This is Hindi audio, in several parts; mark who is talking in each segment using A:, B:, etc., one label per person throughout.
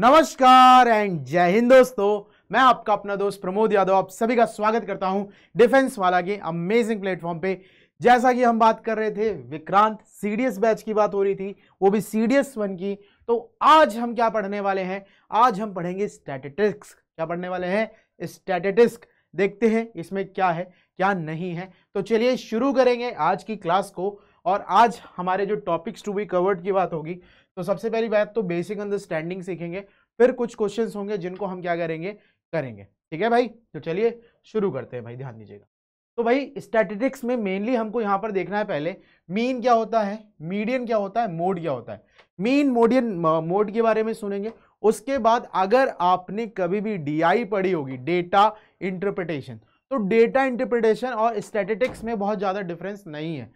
A: नमस्कार एंड जय हिंद दोस्तों मैं आपका अपना दोस्त प्रमोद यादव आप सभी का स्वागत करता हूं डिफेंस वाला के अमेजिंग प्लेटफॉर्म पे जैसा कि हम बात कर रहे थे विक्रांत सीडीएस बैच की बात हो रही थी वो भी सीडीएस वन की तो आज हम क्या पढ़ने वाले हैं आज हम पढ़ेंगे स्टैटिटिक्स क्या पढ़ने वाले हैं स्टैटिटिक्स देखते हैं इसमें क्या है क्या नहीं है तो चलिए शुरू करेंगे आज की क्लास को और आज हमारे जो टॉपिक्स टू बी कवर्ड की बात होगी तो सबसे पहली बात तो बेसिक अंडरस्टैंडिंग सीखेंगे फिर कुछ क्वेश्चंस होंगे जिनको हम क्या करेंगे करेंगे ठीक है भाई तो चलिए शुरू करते हैं भाई ध्यान दीजिएगा तो भाई स्टैटिस्टिक्स में मेनली हमको यहाँ पर देखना है पहले मीन क्या होता है मीडियन क्या होता है मोड क्या होता है मीन मोडियन मोड के बारे में सुनेंगे उसके बाद अगर आपने कभी भी डीआई पढ़ी होगी डेटा इंटरप्रिटेशन तो डेटा इंटरप्रिटेशन और स्टैटिस्टिक्स में बहुत ज़्यादा डिफरेंस नहीं है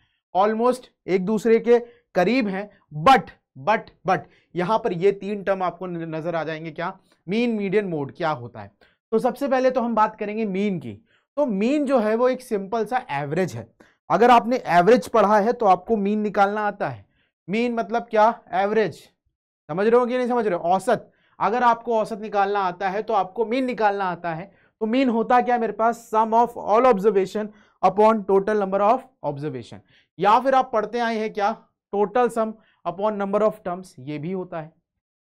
A: ऑलमोस्ट एक दूसरे के करीब हैं बट बट बट यहां पर ये तीन टर्म आपको नजर आ जाएंगे क्या मीन मीडियन मोड क्या होता है तो सबसे पहले तो हम बात करेंगे मीन की तो मीन जो है वो एक सिंपल सा एवरेज है अगर आपने एवरेज पढ़ा है तो आपको मीन निकालना आता है मीन मतलब क्या एवरेज समझ रहे हो कि नहीं समझ रहे हो औसत अगर आपको औसत निकालना आता है तो आपको मीन निकालना आता है तो मीन होता क्या मेरे पास sum of all observation upon total number of observation या फिर आप पढ़ते आए हैं क्या total sum upon number of terms ये भी होता है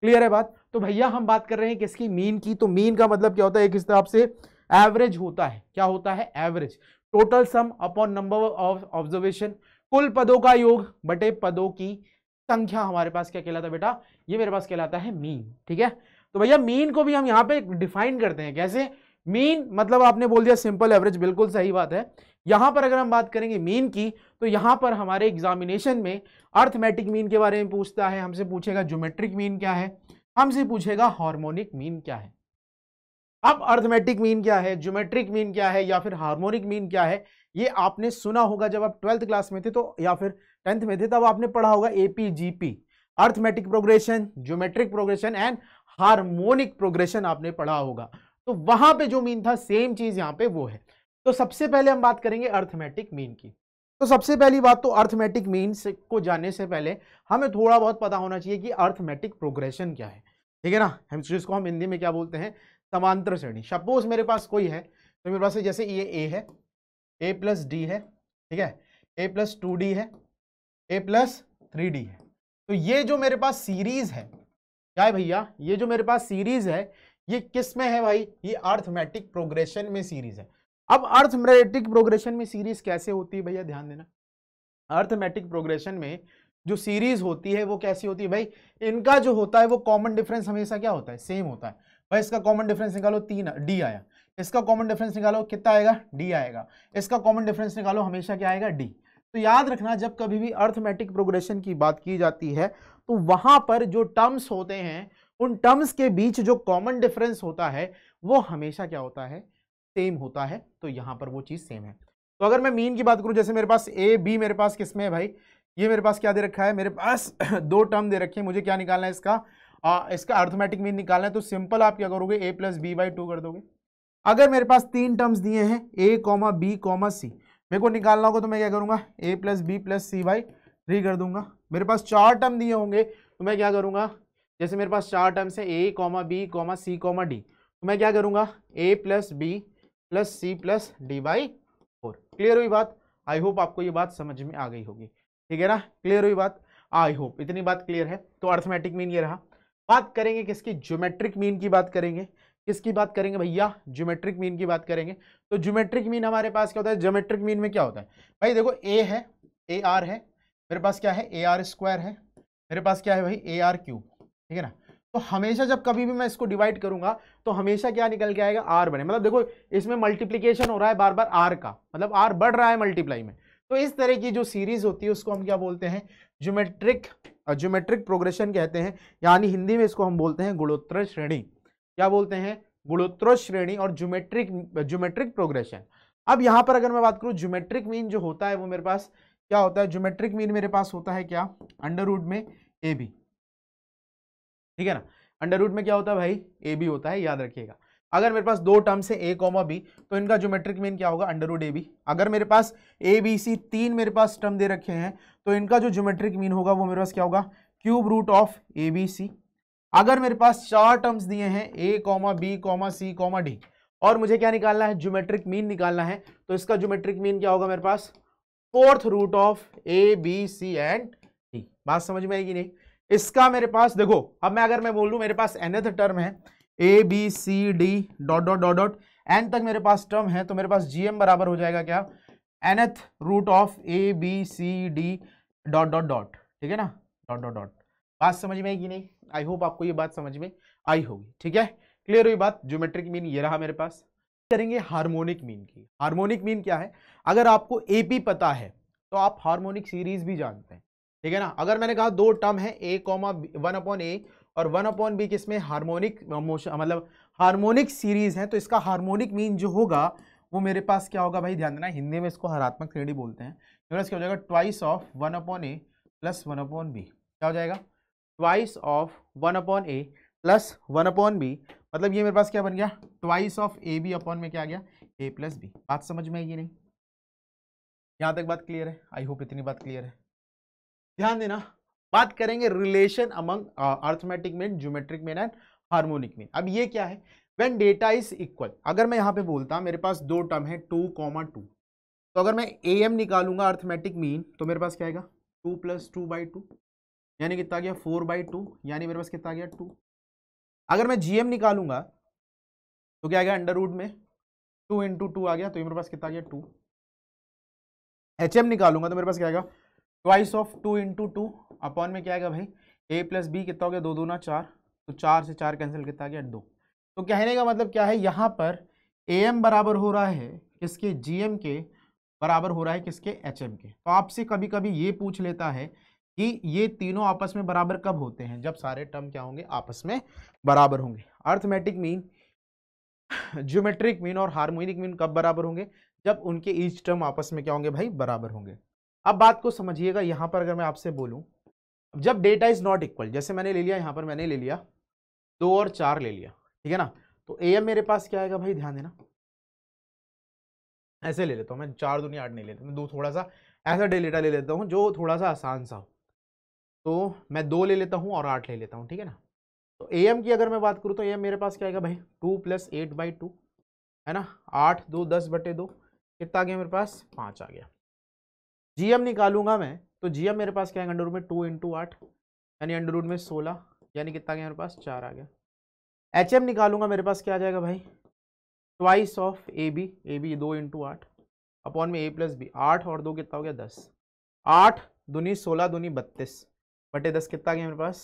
A: क्लियर है बात तो भैया हम बात कर रहे हैं किसकी मीन की तो मीन का मतलब क्या होता है एक हिसाब से एवरेज होता है क्या होता है average total sum upon number of observation कुल पदों का योग बटे पदों की संख्या हमारे पास क्या कहलाता है बेटा ये मेरे पास कहलाता है मीन ठीक है तो भैया मीन को भी हम यहाँ पे डिफाइन करते हैं कैसे मीन मतलब आपने बोल दिया सिंपल एवरेज बिल्कुल सही बात है यहाँ पर अगर हम बात करेंगे मीन की तो यहाँ पर हमारे एग्जामिनेशन में अर्थमेटिक मीन के बारे में पूछता है हमसे पूछेगा ज्योमेट्रिक मीन क्या है हमसे पूछेगा हार्मोनिक मीन क्या है अब अर्थमेटिक मीन क्या है ज्योमेट्रिक मीन क्या है या फिर हार्मोनिक मीन क्या है ये आपने सुना होगा जब आप ट्वेल्थ क्लास में थे तो या फिर टेंथ में थे तब आपने पढ़ा होगा AP P arithmetic progression geometric progression and harmonic progression आपने पढ़ा होगा तो वहां पे जो मीन था सेम चीज यहाँ पे वो है तो सबसे पहले हम बात करेंगे अर्थमेटिक मीन की तो सबसे पहली बात तो अर्थमेटिक मीन को जानने से पहले हमें थोड़ा बहुत पता होना चाहिए कि अर्थमेटिक प्रोग्रेशन क्या है ठीक है ना हम जिसको हम हिंदी में क्या बोलते हैं समांतर श्रेणी सपोज मेरे पास कोई है तो मेरे पास जैसे ये ए है ए प्लस डी है ठीक है ए प्लस टू डी है ए प्लस थ्री डी है तो ये जो मेरे पास सीरीज है क्या है भैया ये जो मेरे पास सीरीज है ये किस में है भाई ये अर्थमेटिक प्रोग्रेशन में सीरीज है अब अर्थमेटिक प्रोग्रेशन में सीरीज कैसे होती है भैया ध्यान देना अर्थमेटिक प्रोग्रेशन में जो सीरीज होती है वो कैसी होती है भाई इनका जो होता है वो कॉमन डिफरेंस हमेशा क्या होता है सेम होता है भाई इसका कॉमन डिफरेंस निकालो तीन डी आया इसका कॉमन डिफरेंस निकालो कितना आएगा डी आएगा इसका कॉमन डिफरेंस निकालो हमेशा क्या आएगा डी तो याद रखना जब कभी भी अर्थमेटिक प्रोग्रेशन की बात की जाती है तो वहां पर जो टर्म्स होते हैं उन टर्म्स के बीच जो कॉमन डिफरेंस होता है वो हमेशा क्या होता है सेम होता है तो यहाँ पर वो चीज़ सेम है तो अगर मैं मीन की बात करूँ जैसे मेरे पास ए बी मेरे पास किस में है भाई ये मेरे पास क्या दे रखा है मेरे पास दो टर्म दे रखी है मुझे क्या निकालना है इसका आ, इसका अर्थमेटिक मीन निकालना है तो सिंपल आप क्या करोगे A plus B by two कर दोगे अगर मेरे पास तीन टर्म्स दिए हैं A comma B comma C मेरे को निकालना होगा तो मैं क्या करूँगा A plus B plus C by three कर दूंगा मेरे पास चार टर्म दिए होंगे तो मैं क्या करूँगा जैसे मेरे पास चार टर्म्स हैं A comma B comma C comma D तो मैं क्या करूँगा A plus B plus C plus D by four clear हुई बात आई होप आपको ये बात समझ में आ गई होगी ठीक है ना क्लियर हुई बात आई होप इतनी बात क्लियर है तो अर्थमेटिक मीन ये रहा बात करेंगे किसकी ज्योमेट्रिक मीन की बात करेंगे किसकी बात करेंगे भैया ज्योमेट्रिक मीन की बात करेंगे तो ज्योमेट्रिक मीन हमारे पास क्या होता है ज्योमेट्रिक मीन में क्या होता है भाई देखो ए है ए आर है मेरे पास क्या है ए आर स्क्वायर है मेरे पास क्या है भाई ए आर क्यूब ठीक है ना तो हमेशा जब कभी भी मैं इसको डिवाइड करूंगा तो हमेशा क्या निकल के आएगा आर बने मतलब देखो इसमें मल्टीप्लीकेशन हो रहा है बार बार आर का मतलब आर बढ़ रहा है मल्टीप्लाई में तो इस तरह की जो सीरीज होती है उसको हम क्या बोलते हैं ज्योमेट्रिक ज्योमेट्रिक प्रोग्रेशन कहते हैं यानी हिंदी में इसको हम बोलते हैं गुणोत्तर श्रेणी क्या बोलते हैं गुणोत्तर श्रेणी और ज्योमेट्रिक ज्योमेट्रिक प्रोग्रेशन अब यहाँ पर अगर मैं बात करूँ ज्योमेट्रिक मीन जो होता है वो मेरे पास क्या होता है ज्योमेट्रिक मीन मेरे पास होता है क्या अंडर रूट में ए बी ठीक है ना अंडर रूट में क्या होता है भाई ए बी होता है याद रखिएगा अगर मेरे पास दो टर्म्स है ए कॉमा बी तो इनका ज्योमेट्रिक मीन क्या होगा अंडर रूट ए बी अगर मेरे पास ए बी सी तीन मेरे पास टर्म दे रखे हैं तो इनका जो ज्योमेट्रिक मीन होगा वो मेरे पास क्या होगा cube root of A B C अगर मेरे पास चार टर्म्स दिए हैं A comma B comma C comma D और मुझे क्या निकालना है ज्योमेट्रिक मीन निकालना है तो इसका ज्योमेट्रिक मीन क्या होगा मेरे पास fourth root of A B C and D बात समझ में आएगी नहीं इसका मेरे पास देखो अब मैं अगर मैं बोल लू मेरे पास एनथ टर्म है A B C D dot dot dot dot N तक मेरे पास टर्म है तो मेरे पास जी एम बराबर हो जाएगा क्या nth root of A B C D dot dot dot ठीक है ना डॉट डॉट डॉट बात समझ में आई कि नहीं आई होप आपको ये बात समझ में आई होगी ठीक है क्लियर हुई बात ज्योमेट्रिक मीन ये रहा मेरे पास करेंगे हार्मोनिक मीन की हार्मोनिक मीन क्या है अगर आपको पी पता है तो आप हार्मोनिक सीरीज भी जानते हैं ठीक है ना अगर मैंने कहा दो टर्म है A comma one upon A और वन अपॉन बी किसमें हारमोनिक मतलब हारमोनिक सीरीज है तो इसका हारमोनिक मीन जो होगा वो मेरे पास क्या होगा भाई ध्यान देना हिंदी में इसको हरात्मक श्रेणी बोलते हैं तो क्या हो जाएगा twice of one upon A plus one upon B क्या हो जाएगा twice of one upon A plus one upon B मतलब ये मेरे पास क्या बन गया twice of A B upon में क्या आ गया ए प्लस बी बात समझ में आई ये नहीं यहाँ तक बात क्लियर है आई होप इतनी बात क्लियर है ध्यान देना बात करेंगे relation among arithmetic mean geometric mean and harmonic mean अब ये क्या है वेन डेटा इज इक्वल अगर मैं यहाँ पे बोलता मेरे पास दो टर्म है टू कॉमा टू तो अगर मैं ए एम निकालूंगा अर्थमेटिक मीन तो मेरे पास क्या आएगा two plus two by two यानी कितना गया फोर बाई टू यानी मेरे पास कितना गया टू अगर मैं जी एम निकालूंगा तो क्या आ गया अंडरवुड में टू इंटू टू आ गया तो मेरे पास कितना गया टू एच एम निकालूंगा तो मेरे पास क्या आएगा twice of two into two upon में क्या आएगा भाई ए प्लस बी कितना हो गया दो दो ना चार तो चार से चार कैंसिल कितना गया दो तो कहने का मतलब क्या है यहाँ पर ए एम बराबर हो रहा है किसके जी एम के बराबर हो रहा है किसके एच एम के तो आपसे कभी कभी ये पूछ लेता है कि ये तीनों आपस में बराबर कब होते हैं जब सारे टर्म क्या होंगे आपस में बराबर होंगे अर्थमेटिक मीन ज्योमेट्रिक मीन और हारमोनिक मीन कब बराबर होंगे जब उनके ईच टर्म आपस में क्या होंगे भाई बराबर होंगे अब बात को समझिएगा यहाँ पर अगर मैं आपसे बोलूँ जब डेटा इज नॉट इक्वल जैसे मैंने ले लिया यहाँ पर मैंने ले लिया दो और चार ले लिया ठीक है ना तो ए एम मेरे पास क्या आएगा भाई ध्यान देना ऐसे ले लेता हूँ मैं चार दुनिया आठ नहीं लेता मैं दो थोड़ा सा ऐसा डे डेटा ले लेता हूँ जो थोड़ा सा आसान सा हो तो मैं दो ले लेता हूँ और आठ ले लेता हूँ ठीक है ना तो ए की अगर मैं बात करूँ तो ए एम मेरे पास क्या आएगा भाई two plus eight by two है ना आठ दो दस बटे दो कितना आ गया मेरे पास पाँच आ गया जीएम निकालूंगा मैं तो जीएम मेरे पास क्या है अंडरवुड में टू इंटू आठ यानी अंडरवुड में सोलह यानी कितना गया मेरे पास चार आ गया एच एम निकालूंगा मेरे पास क्या आ जाएगा भाई twice of A B A B दो इंटू आठ अपॉन में ए प्लस बी आठ और दो कितना हो गया दस आठ दुनी सोलह दूनी बत्तीस बटे दस कितना गया मेरे पास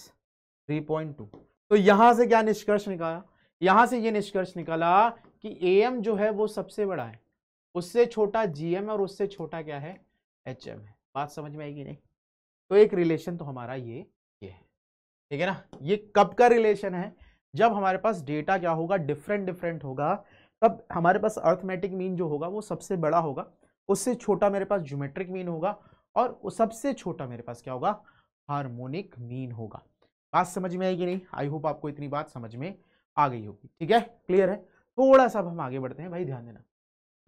A: थ्री पॉइंट टू तो यहाँ से क्या निष्कर्ष निकाला यहाँ से ये निष्कर्ष निकाला कि ए एम जो है वो सबसे बड़ा है उससे छोटा जी एम और उससे छोटा क्या है एच एम है बात समझ में आएगी नहीं तो एक रिलेशन तो हमारा ये ये है ठीक है ना ये कब का रिलेशन है जब हमारे पास डेटा क्या होगा डिफरेंट डिफरेंट होगा तब हमारे पास अर्थमेटिक मीन जो होगा वो सबसे बड़ा होगा उससे छोटा मेरे पास ज्योमेट्रिक मीन होगा और सबसे छोटा मेरे पास क्या होगा हार्मोनिक मीन होगा बात समझ में आएगी नहीं आई होप आपको इतनी बात समझ में आ गई होगी ठीक है क्लियर है थोड़ा सा हम आगे बढ़ते हैं भाई ध्यान देना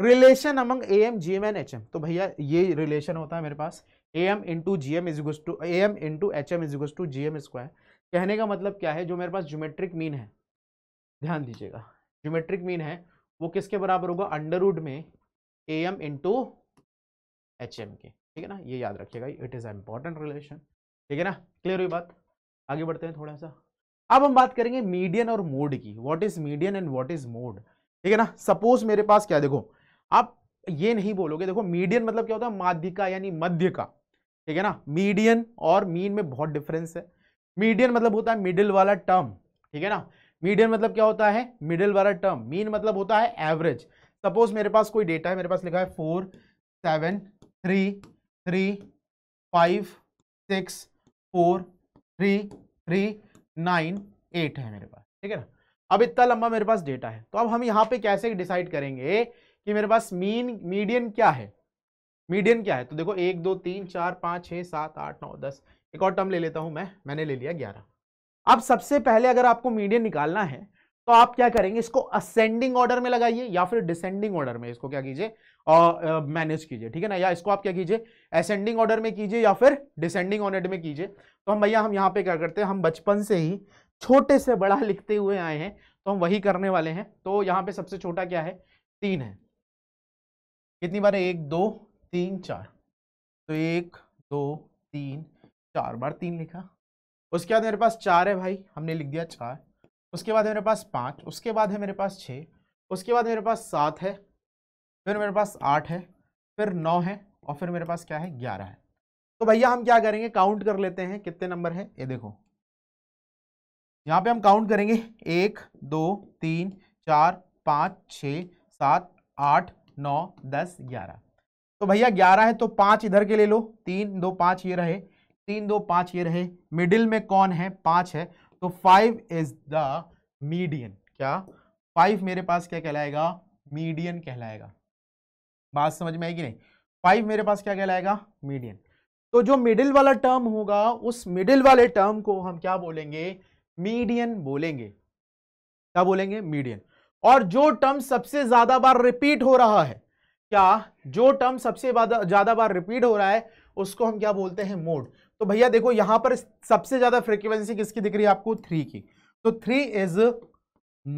A: relation among A M G M and H M तो भैया ये रिलेशन होता है मेरे पास A M into G M is to A M into H M इजिगस टू जी एम स्क्वायर कहने का मतलब क्या है जो मेरे पास ज्योमेट्रिक मीन है ध्यान दीजिएगा ज्योमेट्रिक मीन है वो किसके बराबर होगा अंडरवुड में A M into H M के ठीक है ना ये याद रखिएगा it is a important relation ठीक है ना क्लियर हुई बात आगे बढ़ते हैं थोड़ा सा अब हम बात करेंगे मीडियन और मोड की what is median and what is mode ठीक है ना सपोज मेरे पास क्या देखो आप ये नहीं बोलोगे देखो मीडियन मतलब क्या होता है माध्य का यानी मध्य का ठीक है ना मीडियन और मीन में बहुत डिफरेंस है मीडियन मतलब होता है मिडिल वाला टर्म ठीक है ना मीडियन मतलब क्या होता है मिडिल वाला टर्म मीन मतलब होता है एवरेज सपोज मेरे पास कोई डेटा है मेरे पास लिखा है four seven three three five six four three three nine eight है मेरे पास ठीक है ना अब इतना लंबा मेरे पास डेटा है तो अब हम यहाँ पे कैसे डिसाइड करेंगे कि मेरे पास मीन मीडियन क्या है मीडियन क्या है तो देखो एक दो तीन चार पाँच छः सात आठ नौ दस एक और टर्म ले लेता हूँ मैं मैंने ले लिया ग्यारह अब सबसे पहले अगर आपको मीडियन निकालना है तो आप क्या करेंगे इसको असेंडिंग ऑर्डर में लगाइए या फिर डिसेंडिंग ऑर्डर में इसको क्या कीजिए और मैनेज कीजिए ठीक है ना या इसको आप क्या कीजिए असेंडिंग ऑर्डर में कीजिए या फिर डिसेंडिंग ऑर्डर में कीजिए तो हम भैया हम यहाँ पे क्या करते हैं हम बचपन से ही छोटे से बड़ा लिखते हुए आए हैं तो हम वही करने वाले हैं तो यहाँ पे सबसे छोटा क्या है तीन है कितनी बार है एक दो तीन चार तो एक दो तीन चार बार तीन लिखा उसके बाद मेरे पास चार है भाई हमने लिख दिया चार उसके बाद मेरे पास पाँच उसके बाद है मेरे पास छः उसके बाद मेरे पास सात है फिर मेरे पास आठ है फिर नौ है और फिर मेरे पास क्या है ग्यारह है तो भैया हम क्या करेंगे काउंट कर लेते हैं कितने नंबर है ये देखो यहाँ पे हम काउंट करेंगे एक दो तीन चार पाँच छ सात आठ नौ दस ग्यारह तो भैया ग्यारह है तो पांच इधर के ले लो तीन दो पांच ये रहे तीन दो पांच ये रहे मिडिल में कौन है पांच है तो फाइव इज द मीडियन क्या फाइव मेरे पास क्या कहलाएगा मीडियन कहलाएगा बात समझ में आएगी नहीं फाइव मेरे पास क्या कहलाएगा मीडियन तो जो मिडिल वाला टर्म होगा उस मिडिल वाले टर्म को हम क्या बोलेंगे मीडियन बोलेंगे क्या बोलेंगे मीडियन और जो टर्म सबसे ज्यादा बार रिपीट हो रहा है क्या जो टर्म सबसे ज्यादा बार रिपीट हो रहा है उसको हम क्या बोलते हैं मोड तो भैया देखो यहां पर सबसे ज्यादा फ्रिक्वेंसी किसकी दिख रही है आपको थ्री की तो थ्री इज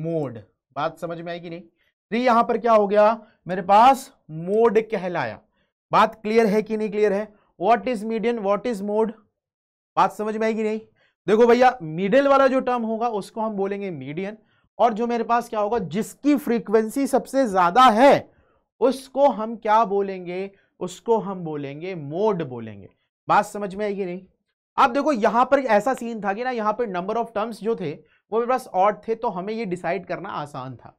A: मोड बात समझ में आई कि नहीं थ्री यहां पर क्या हो गया मेरे पास मोड कहलाया बात क्लियर है कि नहीं क्लियर है what is median what is mode बात समझ में आई कि नहीं देखो भैया मिडिल वाला जो टर्म होगा उसको हम बोलेंगे मीडियन और जो मेरे पास क्या होगा जिसकी फ्रीक्वेंसी सबसे ज़्यादा है उसको हम क्या बोलेंगे उसको हम बोलेंगे मोड बोलेंगे बात समझ में आई कि नहीं आप देखो यहाँ पर ऐसा सीन था कि ना यहाँ पर नंबर ऑफ टर्म्स जो थे वो मेरे पास ऑड थे तो हमें ये डिसाइड करना आसान था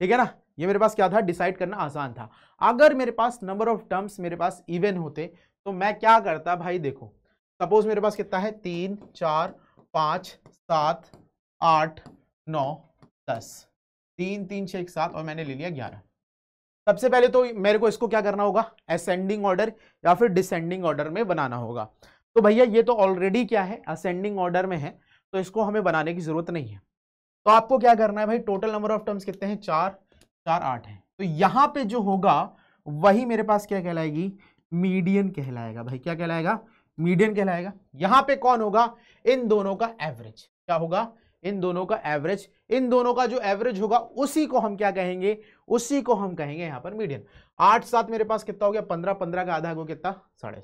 A: ठीक है ना ये मेरे पास क्या था डिसाइड करना आसान था अगर मेरे पास नंबर ऑफ टर्म्स मेरे पास इवन होते तो मैं क्या करता भाई देखो सपोज मेरे पास कितना है तीन चार पाँच सात आठ नौ दस तीन तीन छः एक सात और मैंने ले लिया ग्यारह सबसे पहले तो मेरे को इसको क्या करना होगा असेंडिंग ऑर्डर या फिर डिसेंडिंग ऑर्डर में बनाना होगा तो भैया ये तो ऑलरेडी क्या है असेंडिंग ऑर्डर में है तो इसको हमें बनाने की ज़रूरत नहीं है तो आपको क्या करना है भाई टोटल नंबर ऑफ टर्म्स कितने हैं चार चार आठ हैं तो यहाँ पे जो होगा वही मेरे पास क्या कहलाएगी मीडियन कहलाएगा भाई क्या कहलाएगा मीडियन कहलाएगा यहाँ पे कौन होगा इन दोनों का एवरेज क्या होगा इन दोनों का एवरेज इन दोनों का जो एवरेज होगा उसी को हम क्या कहेंगे उसी को हम कहेंगे यहां पर मीडियन आठ सात मेरे पास कितना हो गया पंद्रह पंद्रह का आधा हो कितना साढ़े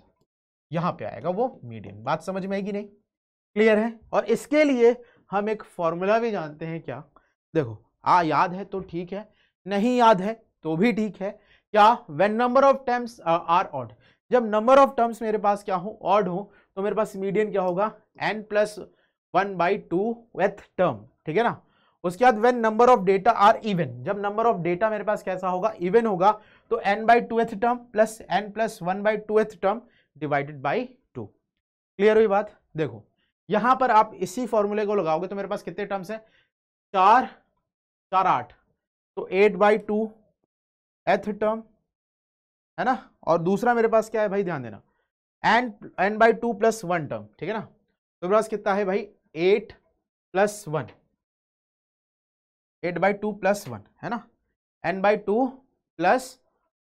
A: यहां पे आएगा वो मीडियन बात समझ में आएगी नहीं क्लियर है और इसके लिए हम एक फॉर्मूला भी जानते हैं क्या देखो आ याद है तो ठीक है नहीं याद है तो भी ठीक है क्या when number of terms are odd जब नंबर ऑफ टर्म्स मेरे पास क्या हो ऑड हो तो मेरे पास मीडियन क्या होगा n plus one by two th term ठीक है ना उसके बाद when number of data are even जब नंबर ऑफ डेटा मेरे पास कैसा होगा इवन होगा तो n by two th term plus n plus one by two th term divided by two clear हुई बात देखो यहां पर आप इसी फॉर्मूले को लगाओगे तो मेरे पास कितने टर्म्स हैं चार चार आठ तो eight by two th term है ना और दूसरा मेरे पास क्या है भाई ध्यान देना n n by two plus one term ठीक है ना तो मेरे पास कितना है भाई eight plus one eight by two plus one है ना n by two plus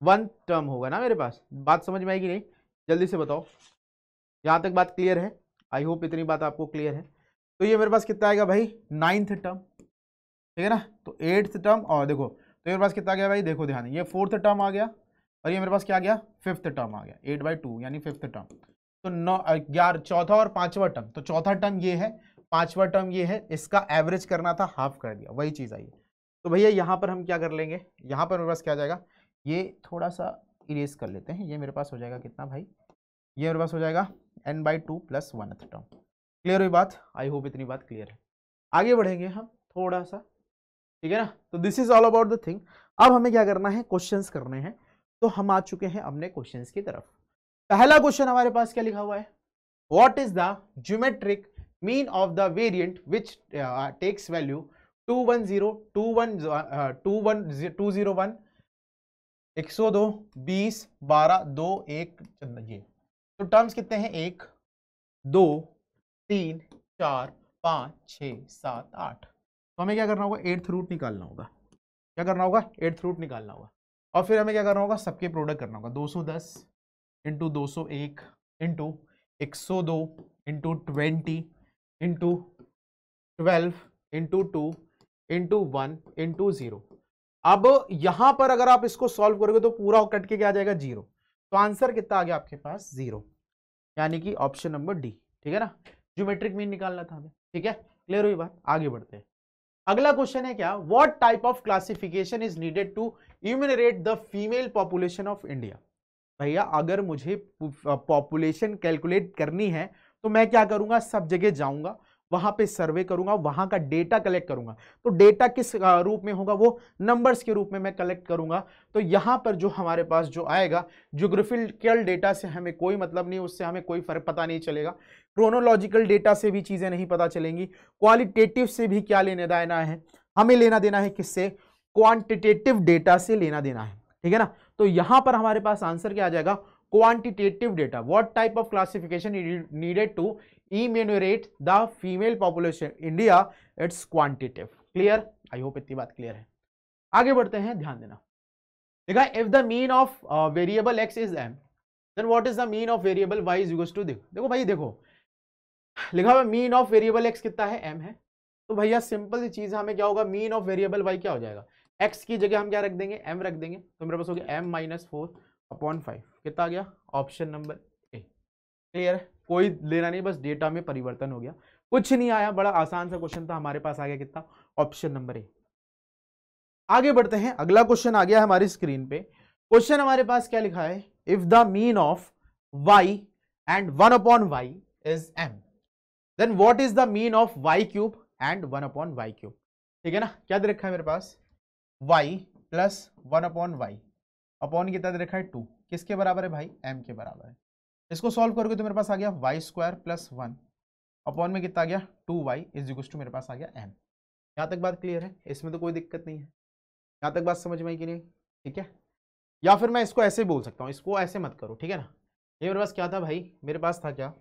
A: one term होगा ना मेरे पास बात समझ में आएगी नहीं जल्दी से बताओ यहाँ तक बात क्लियर है आई होप इतनी बात आपको क्लियर है तो ये मेरे पास कितना आएगा भाई नाइन्थ टर्म ठीक है ना तो एट्थ टर्म और देखो तो मेरे पास कितना आ गया भाई देखो ध्यान ये फोर्थ टर्म आ गया और ये मेरे पास क्या आ गया फिफ्थ टर्म आ गया एट बाई टू यानी फिफ्थ टर्म तो नौ ग्यारह चौथा और पांचवा टर्म तो चौथा टर्म ये है पांचवा टर्म ये है इसका एवरेज करना था हाफ कर दिया वही चीज़ आई है तो भैया यहाँ पर हम क्या कर लेंगे यहाँ पर मेरे पास क्या जाएगा ये थोड़ा सा इरेज कर लेते हैं ये मेरे पास हो जाएगा कितना भाई ये मेरे पास हो जाएगा n by two plus one th term clear हुई बात आई होप इतनी बात क्लियर है आगे बढ़ेंगे हम थोड़ा सा ठीक है ना तो this is all about the thing अब हमें क्या करना है क्वेश्चन करने हैं तो हम आ चुके हैं अपने क्वेश्चन की तरफ पहला क्वेश्चन हमारे पास क्या लिखा हुआ है what is the geometric mean of the variant which uh, takes value 210, 21, uh, 21, 201, 102, 20, 12, 2, 1, ये तो टर्म्स कितने हैं एक दो तीन चार पाँच छ सात आठ तो हमें क्या करना होगा एट्थ रूट निकालना होगा क्या करना होगा एट्थ रूट निकालना होगा और फिर हमें क्या करना होगा सबके प्रोडक्ट करना होगा 210 इंटू दो सौ एक इंटू एक सौ दो into twenty into twelve into two into one into zero अब यहां पर अगर आप इसको सॉल्व करोगे तो पूरा कट के क्या आ जाएगा जीरो तो आंसर कितना आ गया आपके पास जीरो यानी कि ऑप्शन नंबर डी ठीक है ना ज्योमेट्रिक मीन निकालना था हमें ठीक है क्लियर हुई बात आगे बढ़ते हैं अगला क्वेश्चन है क्या what type of classification is needed to enumerate the female population of India भैया अगर मुझे पॉपुलेशन कैलकुलेट करनी है तो मैं क्या करूंगा सब जगह जाऊंगा वहां पे सर्वे करूंगा वहां का डेटा कलेक्ट करूंगा तो डेटा किस रूप में होगा वो नंबर्स के रूप में मैं कलेक्ट करूंगा तो यहाँ पर जो हमारे पास जो आएगा ज्योग्राफिकल डेटा से हमें कोई मतलब नहीं उससे हमें कोई फर्क पता नहीं चलेगा क्रोनोलॉजिकल डेटा से भी चीज़ें नहीं पता चलेंगी क्वालिटेटिव से भी क्या लेने देना है हमें लेना देना है किससे क्वान्टिटेटिव डेटा से लेना देना है ठीक है ना तो यहाँ पर हमारे पास आंसर क्या आ जाएगा quantitative data what type of classification is needed to enumerate the female population india it's quantitative clear i hope itni baat clear hai aage badhte hain dhyan dena देखा if the mean of variable X is M then what is the mean of variable Y is equals to देखो भाई देखो लिखा हुआ मीन ऑफ वेरिएबल एक्स कितना है एम है तो भैया सिंपल सी चीज़ हमें क्या होगा मीन ऑफ वेरिएबल वाई क्या हो जाएगा एक्स की जगह हम क्या रख देंगे एम रख देंगे तो मेरे पास हो गया M minus four upon five कितना आ गया ऑप्शन नंबर ए क्लियर है कोई लेना नहीं बस डेटा में परिवर्तन हो गया कुछ नहीं आया बड़ा आसान सा क्वेश्चन था हमारे पास आ गया कितना ऑप्शन नंबर ए आगे बढ़ते हैं अगला क्वेश्चन आ गया हमारी स्क्रीन पे क्वेश्चन हमारे पास क्या लिखा है if the mean of Y and one upon Y is M then what is the mean of Y cube and one upon Y cube ठीक है ना क्या दे रखा है मेरे पास Y plus one upon Y upon कितना दे रखा है टू किसके बराबर है भाई एम के बराबर है इसको सॉल्व करोगे तो मेरे पास आ गया Y square plus one upon में कितना आ गया two Y is equal to मेरे पास आ गया एम यहाँ तक बात क्लियर है इसमें तो कोई दिक्कत नहीं है यहाँ तक बात समझ में आई कि नहीं ठीक है या फिर मैं इसको ऐसे बोल सकता हूँ इसको ऐसे मत करो ठीक है ना ये मेरे पास क्या था भाई मेरे पास था क्या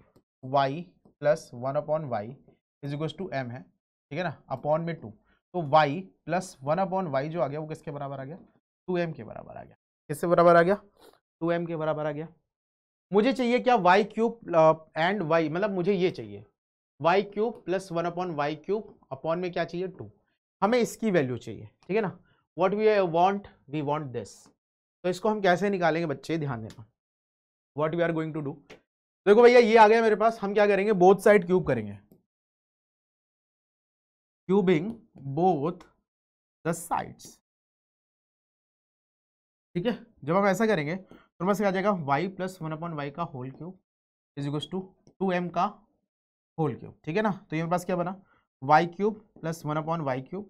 A: Y plus one upon Y is equal to M है ठीक है ना अपॉन में टू तो Y plus one upon Y जो आ गया वो किसके बराबर आ गया टू एम के बराबर आ गया किसके बराबर आ गया टू एम के बराबर आ गया मुझे चाहिए क्या वाई क्यूब एंड वाई मतलब मुझे ये चाहिए Y cube plus one upon Y cube upon में क्या चाहिए टू हमें इसकी वैल्यू चाहिए ठीक है ना what we want we want this तो इसको हम कैसे निकालेंगे बच्चे ध्यान देना what we are going to do देखो भैया
B: ये आ गया मेरे पास हम क्या करेंगे बोथ साइड क्यूब करेंगे क्यूबिंग बोथ द साइड्स
A: ठीक है जब हम ऐसा करेंगे नंबर तो से आ जाएगा Y plus one upon Y का whole cube is equal to two M का होल क्यूब ठीक है ना तो ये मेरे पास क्या बना Y cube plus one upon Y cube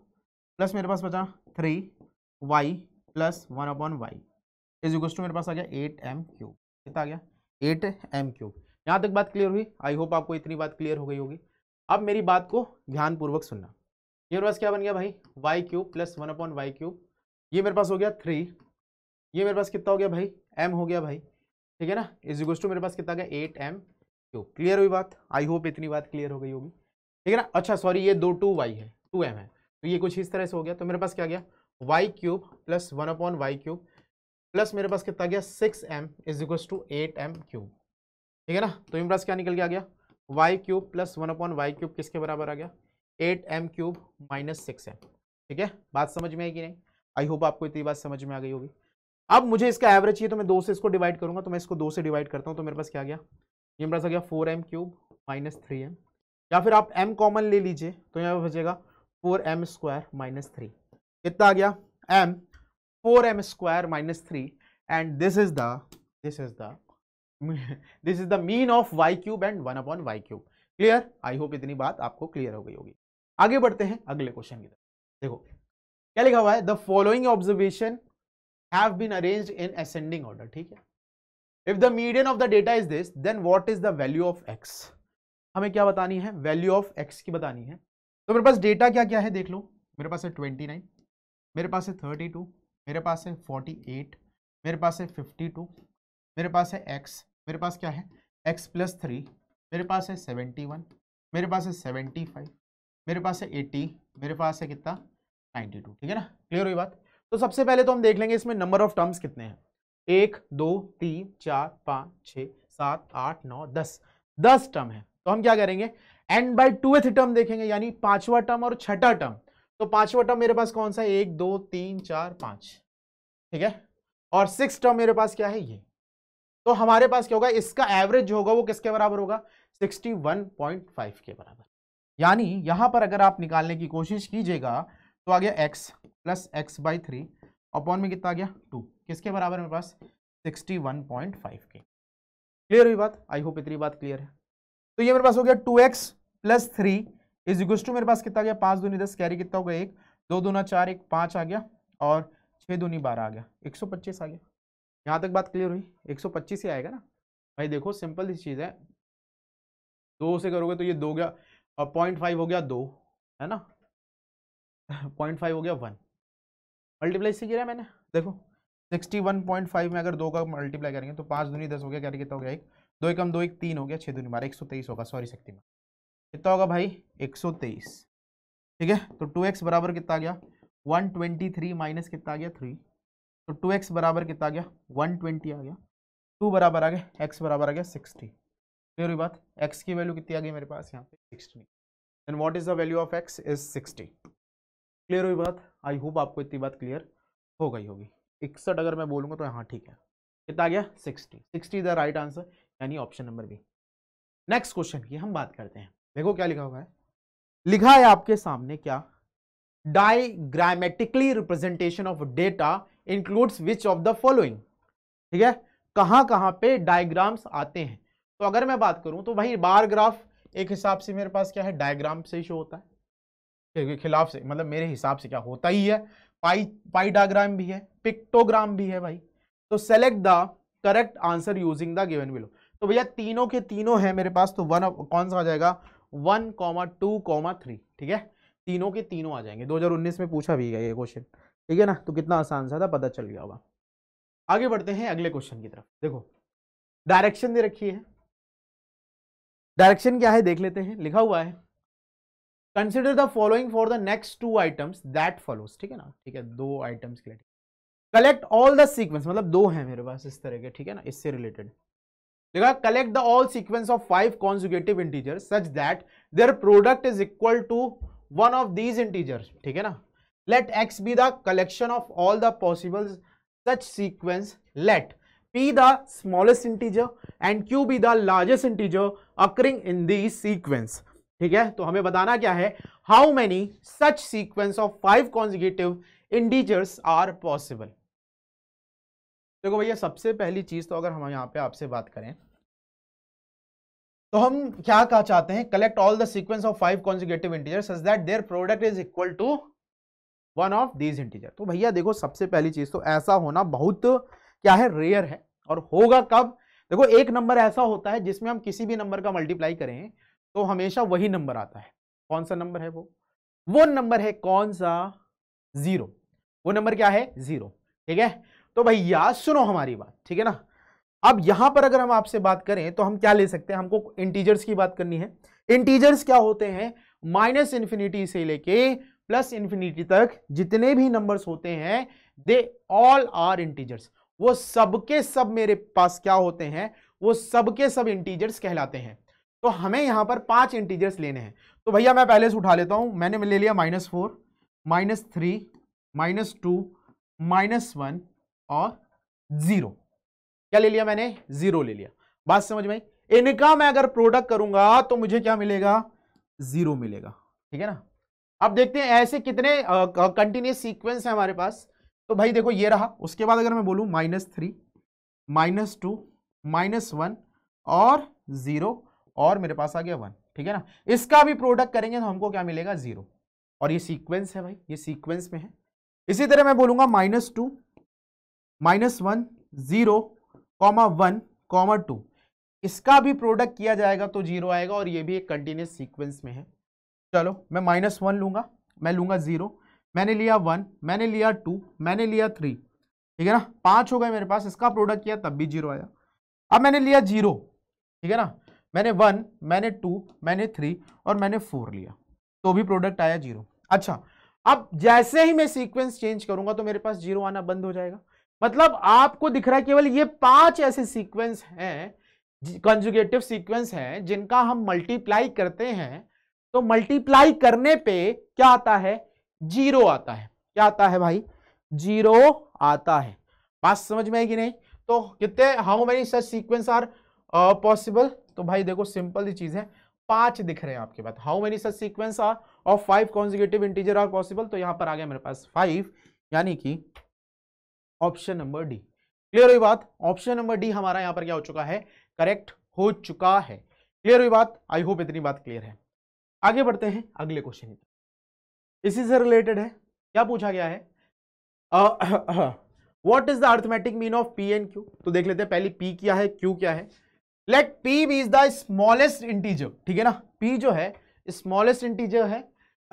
A: plus मेरे पास बचा three Y plus one upon Y is equal to मेरे पास आ गया एट एम क्यूब कितना आ गया एट एम क्यूब यहाँ तक बात क्लियर हुई आई होप आपको इतनी बात क्लियर हो गई होगी अब मेरी बात को ध्यानपूर्वक सुनना ये मेरे पास क्या बन गया भाई Y cube plus one upon Y cube ये मेरे पास हो गया थ्री ये मेरे पास कितना हो गया भाई एम हो गया भाई ठीक है ना इज इक्वल टू मेरे पास कितना गया एट एम क्यू क्लियर हुई बात आई होप इतनी बात क्लियर हो गई होगी ठीक है ना अच्छा सॉरी ये दो टू वाई है टू एम है तो ये कुछ इस तरह से हो गया तो मेरे पास क्या गया Y cube plus one upon Y cube plus मेरे पास कितना गया six M is equal to eight M cube ठीक है ना तो मेरे पास क्या निकल के आ गया Y cube plus one upon Y cube किसके बराबर आ गया eight M cube minus six M ठीक है बात समझ में आई कि नहीं आई होप आपको इतनी बात समझ में आ गई होगी अब मुझे इसका एवरेज चाहिए तो मैं दो से इसको डिवाइड करूंगा तो मैं इसको दो से डिवाइड करता हूँ तो मेरे पास क्या गया ये मेरे पास आ गया four M cube minus three M या फिर आप एम कॉमन ले लीजिए तो यहाँ पर बचेगा four M square minus three कितना आ गया M four M square minus three and this is the this is the this is the mean of Y cube and one upon Y cube clear I hope इतनी बात आपको क्लियर हो गई होगी आगे बढ़ते हैं अगले क्वेश्चन की तरफ देखो क्या लिखा हुआ है the following observation have been arranged in ascending order ठीक है if the median of the data is this then what is the value of x हमें क्या बतानी है value of x की बतानी है तो मेरे पास डेटा क्या क्या है देख लो मेरे पास है 29 मेरे पास है 32 मेरे पास है 48 मेरे पास है 52 मेरे पास है x मेरे पास क्या है x प्लस थ्री मेरे पास है 71 मेरे पास है 75 मेरे पास है 80 मेरे पास है कितना 92 ठीक है ना क्लियर हुई बात तो सबसे पहले तो हम देख लेंगे इसमें नंबर ऑफ टर्म्स कितने हैं एक दो तीन चार पाँच छः सात आठ नौ दस दस टर्म है तो हम क्या करेंगे एंड बाई टूथ टर्म देखेंगे यानी पांचवा टर्म और छठा टर्म तो पांचवा टर्म मेरे पास कौन सा है एक दो तीन चार पाँच ठीक है और सिक्स टर्म मेरे पास क्या है ये तो हमारे पास क्या होगा इसका एवरेज जो होगा वो किसके बराबर होगा 61.5 के बराबर यानी यहां पर अगर आप निकालने की कोशिश कीजिएगा तो आ गया X plus X by three upon में कितना आ गया टू किसके बराबर मेरे पास सिक्सटी वन पॉइंट फाइव के क्लियर हुई बात आई होप इतनी बात क्लियर है तो ये मेरे पास हो गया two X plus three is equals to मेरे पास कितना गया पाँच दूनी दस कैरी कितना हो गया एक दो दूना चार एक पाँच आ गया और छः दूनी बारह आ गया एक सौ पच्चीस आ गया यहाँ तक बात क्लियर हुई एक सौ पच्चीस ही आएगा ना भाई देखो सिंपल सी चीज़ है दो से करोगे तो ये दो गया और पॉइंट फाइव हो गया दो है ना पॉइंट फाइव हो गया वन मल्टीप्लाई से किया मैंने देखो सिक्सटी वन पॉइंट फाइव में अगर दो का मल्टीप्लाई करेंगे तो पाँच दूनी दस हो गया क्या कितना हो गया एक दो एक कम दो एक तीन हो गया छः दूनी मारा एक सौ तेईस होगा सॉरी शक्ति में कितना होगा भाई एक सौ तेईस ठीक है तो टू एक्स बराबर कितना आ गया वन ट्वेंटी थ्री माइनस कितना आ गया थ्री तो टू एक्स बराबर कितना आ गया वन ट्वेंटी आ गया टू बराबर आ गया एक्स बराबर आ गया सिक्सटी फिर हुई बात एक्स की वैल्यू कितनी आ गई मेरे पास यहाँ पे sixty and what is the value of X is sixty clear हुई बात आई होप आपको इतनी बात क्लियर हो गई होगी इकसठ अगर मैं बोलूँगा तो हाँ ठीक है कितना आ गया sixty sixty the right answer यानी option number B next question की हम बात करते हैं देखो क्या लिखा हुआ है लिखा है आपके सामने क्या diagrammatically representation of data includes which of the following ठीक है कहाँ कहाँ पे डायग्राम्स आते हैं तो अगर मैं बात करूँ तो वही बार ग्राफ एक हिसाब से मेरे पास क्या है डायग्राम से शो होता है के खिलाफ से मतलब मेरे हिसाब से क्या होता ही है पाई पाई डायग्राम भी है पिक्टोग्राम भी है भाई तो select the correct answer using the given below तो भैया तीनों के तीनों है मेरे पास तो वन कौन सा आ जाएगा one comma two comma three ठीक है तीनों के तीनों आ जाएंगे 2019 में पूछा भी गया ये क्वेश्चन ठीक है ना तो कितना आसान सा था पता चल गया होगा
B: आगे बढ़ते हैं अगले क्वेश्चन की तरफ देखो डायरेक्शन दे रखी है डायरेक्शन क्या है देख लेते हैं लिखा हुआ है consider the following for the
A: next two items that follows ठीक है ना ठीक है दो आइटम्स के लिए कलेक्ट ऑल द सीक्वेंस मतलब दो हैं मेरे पास इस तरह के ठीक है ना इससे रिलेटेड देखा collect the all sequence of five consecutive integer such that their product is equal to one of these integer ठीक है ना let X be the collection of all the possible such sequence let p the smallest integer and q be the largest integer occurring in these sequence ठीक है तो हमें बताना क्या है how many such sequence of five consecutive integers are possible देखो भैया सबसे पहली चीज तो अगर हम यहां पे आपसे बात करें तो हम क्या कहा चाहते हैं collect all the sequence of five consecutive integers such that their product is equal to one of these integer तो भैया देखो सबसे पहली चीज तो ऐसा होना बहुत क्या है रेयर है और होगा कब देखो एक नंबर ऐसा होता है जिसमें हम किसी भी नंबर का मल्टीप्लाई करें तो हमेशा वही नंबर आता है कौन सा नंबर है वो वो नंबर है कौन सा जीरो वो नंबर क्या है जीरो ठीक है तो भैया सुनो हमारी बात ठीक है ना अब यहां पर अगर हम आपसे बात करें तो हम क्या ले सकते हैं हमको इंटीजर्स की बात करनी है इंटीजर्स क्या होते हैं माइनस इंफिनिटी से लेके प्लस इंफिनिटी तक जितने भी नंबर्स होते हैं दे ऑल आर इंटीजर्स वो सबके सब मेरे पास क्या होते हैं वो सबके सब इंटीजर्स कहलाते हैं तो हमें यहां पर पांच इंटीजर्स लेने हैं तो भैया मैं पहले से उठा लेता हूं मैंने ले लिया minus four minus three minus two minus one और ज़ीरो क्या ले लिया मैंने ज़ीरो ले लिया बात समझ में इनका मैं अगर प्रोडक्ट करूंगा तो मुझे क्या मिलेगा ज़ीरो मिलेगा ठीक है ना अब देखते हैं ऐसे कितने कंटिन्यूस सीक्वेंस है हमारे पास तो भाई देखो ये रहा उसके बाद अगर मैं बोलू minus three minus two minus one और ज़ीरो और मेरे पास आ गया वन ठीक है ना इसका भी प्रोडक्ट करेंगे तो हमको क्या मिलेगा जीरो और ये सीक्वेंस है भाई ये सीक्वेंस में है इसी तरह मैं बोलूंगा minus two minus one zero comma one comma two इसका भी प्रोडक्ट किया जाएगा तो जीरो आएगा और ये भी एक कंटिन्यूस सीक्वेंस में है चलो मैं माइनस वन लूंगा मैं लूंगा ज़ीरो मैंने लिया वन मैंने लिया टू मैंने लिया थ्री ठीक है ना पांच हो गए मेरे पास इसका प्रोडक्ट किया तब भी जीरो आया अब मैंने लिया जीरो ठीक है ना मैंने वन मैंने टू मैंने थ्री और मैंने फोर लिया तो भी प्रोडक्ट आया जीरो अच्छा अब जैसे ही मैं सीक्वेंस चेंज करूंगा तो मेरे पास जीरो आना बंद हो जाएगा मतलब आपको दिख रहा है केवल ये पांच ऐसे सीक्वेंस हैं कंजुगेटिव सीक्वेंस हैं जिनका हम मल्टीप्लाई करते हैं तो मल्टीप्लाई करने पे क्या आता है जीरो आता है क्या आता है भाई जीरो आता है बात समझ में आएगी नहीं तो कितने how many such sequence are possible तो भाई देखो सिंपल ही चीज है पांच दिख रहे हैं आपके पास how many such sequence are और five consecutive integer are possible तो यहां पर आ गया मेरे पास फाइव यानी कि ऑप्शन नंबर डी क्लियर हुई बात ऑप्शन नंबर डी हमारा यहां पर क्या हो चुका है करेक्ट हो चुका है क्लियर हुई बात आई होप इतनी बात क्लियर है आगे बढ़ते हैं अगले क्वेश्चन की इसी से रिलेटेड है क्या पूछा गया है what is the arithmetic mean of P and Q तो देख लेते हैं पहली पी क्या है क्यू क्या है let P is the smallest integer ठीक है ना पी जो है स्मॉलेस्ट इंटीजर है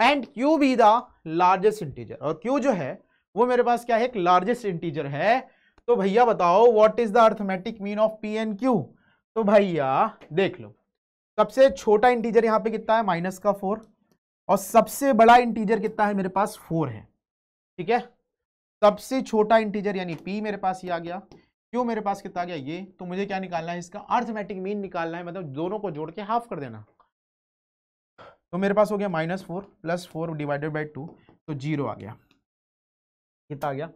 A: and Q be the largest integer और क्यू जो है वो मेरे पास क्या है एक लार्जेस्ट इंटीजर है तो भैया बताओ what is the arithmetic mean of P and Q तो भैया देख लो सबसे छोटा इंटीजर यहाँ पे कितना है माइनस का फोर और सबसे बड़ा इंटीजर कितना है मेरे पास फोर है ठीक है सबसे छोटा इंटीजर यानी पी मेरे पास ही आ गया क्यों मेरे पास कितना गया ये तो मुझे क्या निकालना है इसका अर्थमेटिक मीन निकालना है मतलब दोनों को जोड़ के हाफ कर देना तो मेरे पास हो गया minus four plus four divided by two तो जीरो आ गया कितना आ गया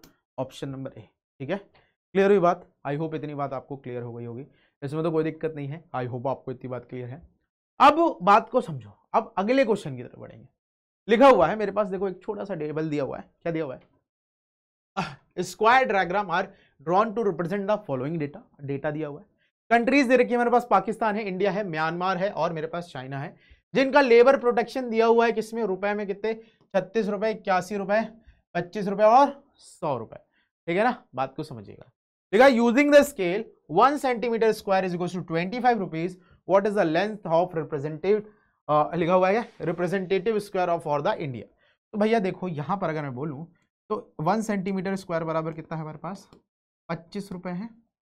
A: ऑप्शन नंबर ए ठीक है क्लियर हुई बात आई होप इतनी बात आपको क्लियर हो गई होगी इसमें तो कोई दिक्कत नहीं है आई होप आपको इतनी बात क्लियर है अब बात को समझो अब अगले क्वेश्चन की तरफ बढ़ेंगे लिखा हुआ है मेरे पास देखो एक छोटा सा टेबल दिया हुआ है क्या दिया हुआ है square diagram are drawn to represent the following data data दिया हुआ है कंट्रीज दे रखी है मेरे पास पाकिस्तान है इंडिया है म्यांमार है और मेरे पास चाइना है जिनका लेबर प्रोटेक्शन दिया हुआ है किसमें रुपए में कितने छत्तीस रुपए इक्यासी रुपए पच्चीस रुपए और सौ रुपए ठीक है ना बात को समझिएगा ठीक है using the scale one centimetre square is equal to twenty five rupees what is the length of representative लिखा हुआ है representative square of for the India तो भैया देखो यहां पर अगर मैं बोलूँ तो वन सेंटीमीटर स्क्वायर बराबर कितना है हमारे पास पच्चीस रुपये हैं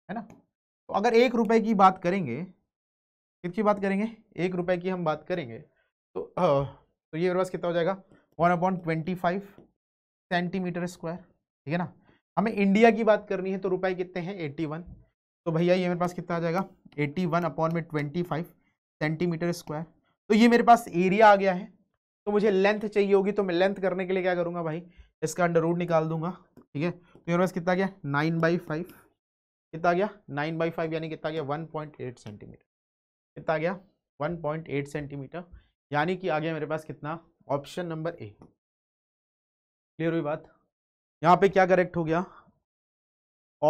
A: है ना तो अगर एक रुपये की बात करेंगे कितनी बात करेंगे एक रुपये की हम बात करेंगे तो आ, तो ये मेरे पास कितना हो जाएगा one upon twenty five centimetre square ठीक है ना हमें इंडिया की बात करनी है तो रुपए कितने हैं एट्टी वन तो भैया ये मेरे पास कितना आ जाएगा एट्टी वन अपॉन में ट्वेंटी फाइव सेंटीमीटर स्क्वायर तो ये मेरे पास एरिया आ गया है तो मुझे लेंथ चाहिए होगी तो मैं लेंथ करने के लिए क्या करूँगा भाई इसका अंडर रूट निकाल दूंगा ठीक है तो मेरे पास कितना गया नाइन बाई फाइव कितना गया नाइन बाई फाइव यानी कितना गया वन पॉइंट एट सेंटीमीटर कितना गया वन पॉइंट एट सेंटीमीटर यानी कि आ गया मेरे पास कितना ऑप्शन नंबर ए क्लियर हुई बात यहाँ पे क्या करेक्ट हो गया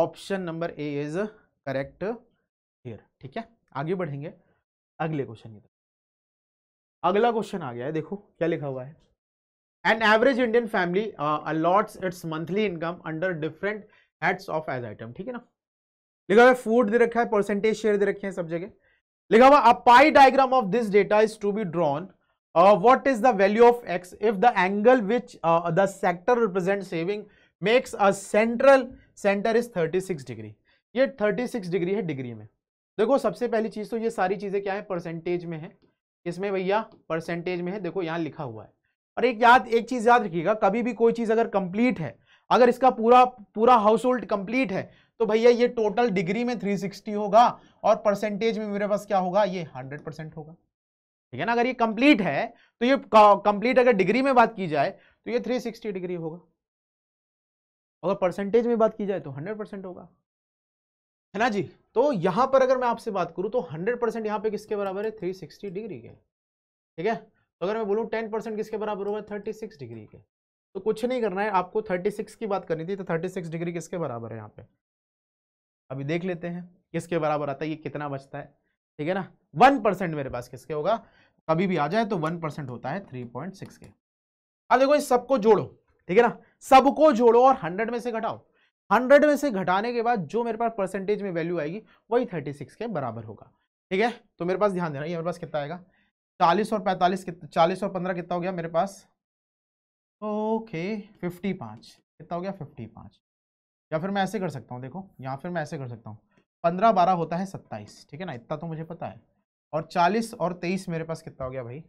A: option number A is correct
B: here
A: ठीक है आगे बढ़ेंगे अगले क्वेश्चन की तरफ अगला क्वेश्चन आ गया है देखो क्या लिखा हुआ है An average Indian family uh, allots its monthly income under different heads of as item. ठीक है ना लिखा हुआ फूड दे रखा है परसेंटेज शेयर दे रखे हैं सब जगह लिखा हुआ a pie diagram of this data is to be drawn what is the value of x if the angle which uh, the sector represents saving makes a central center is 36 degree ये 36 डिग्री है डिग्री में देखो सबसे पहली चीज तो ये सारी चीजें क्या है परसेंटेज में है इसमें भैया परसेंटेज में है देखो यहाँ लिखा हुआ है और एक याद एक चीज याद रखिएगा कभी भी कोई चीज अगर कंप्लीट है अगर इसका पूरा पूरा हाउस होल्ड कंप्लीट है तो भैया ये टोटल डिग्री में 360 होगा और परसेंटेज में मेरे पास क्या होगा ये 100 परसेंट होगा ठीक है ना अगर ये कंप्लीट है तो ये कंप्लीट अगर डिग्री में बात की जाए तो ये 360 डिग्री होगा अगर परसेंटेज में बात की जाए तो 100 परसेंट होगा है ना जी तो यहां पर अगर मैं आपसे बात करूं तो 100 परसेंट यहां पर किसके बराबर है थ्री डिग्री के ठीक है अगर मैं बोलूँ टेन परसेंट किसके बराबर होगा थर्टी सिक्स डिग्री के तो कुछ नहीं करना है आपको थर्टी सिक्स की बात करनी थी तो थर्टी सिक्स डिग्री किसके बराबर है यहाँ पे अभी देख लेते हैं किसके बराबर आता है ये कितना बचता है ठीक है ना वन परसेंट मेरे पास किसके होगा कभी भी आ जाए तो वन परसेंट होता है थ्री पॉइंट सिक्स के अब देखो इस सबको जोड़ो ठीक है ना सबको जोड़ो और हंड्रेड में से घटाओ हंड्रेड में से घटाने के बाद जो मेरे पास परसेंटेज में वैल्यू आएगी वही थर्टी सिक्स के बराबर होगा ठीक है तो मेरे पास ध्यान देना ये मेरे पास कितना आएगा चालीस और पैंतालीस कितना चालीस और पंद्रह कितना हो गया मेरे पास ओके फिफ्टी पाँच कितना हो गया फिफ्टी पाँच या फिर मैं ऐसे कर सकता हूँ देखो या फिर मैं ऐसे कर सकता हूँ पंद्रह बारह होता है सत्ताईस ठीक है ना इतना तो मुझे पता है और चालीस और तेईस मेरे पास कितना हो गया भाई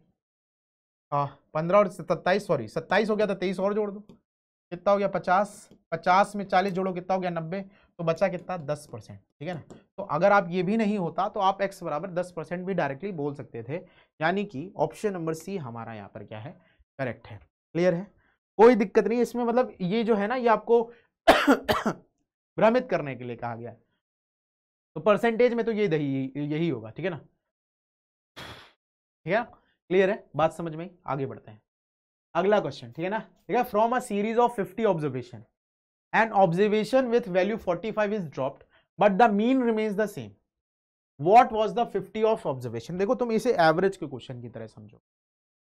A: पंद्रह और सत्ताईस सॉरी सत्ताईस हो गया तो तेईस और जोड़ दो कितना हो गया पचास पचास में चालीस जोड़ो कितना हो गया नब्बे तो बचा कितना दस परसेंट ठीक है ना तो अगर आप ये भी नहीं होता तो आप एक्स बराबर दस परसेंट भी डायरेक्टली बोल सकते थे यानी कि ऑप्शन नंबर सी हमारा यहाँ पर क्या है करेक्ट है क्लियर है कोई दिक्कत नहीं इसमें मतलब ये जो है ना ये आपको भ्रमित करने के लिए कहा गया तो परसेंटेज में तो ये यही यही होगा ठीक है ना ठीक है क्लियर है बात समझ में आगे बढ़ते हैं अगला क्वेश्चन ठीक है ना ठीक है from a series of fifty observation and observation with value 45 is dropped but the mean remains the same what was the 50 of observation देखो तुम इसे एवरेज के क्वेश्चन की तरह समझो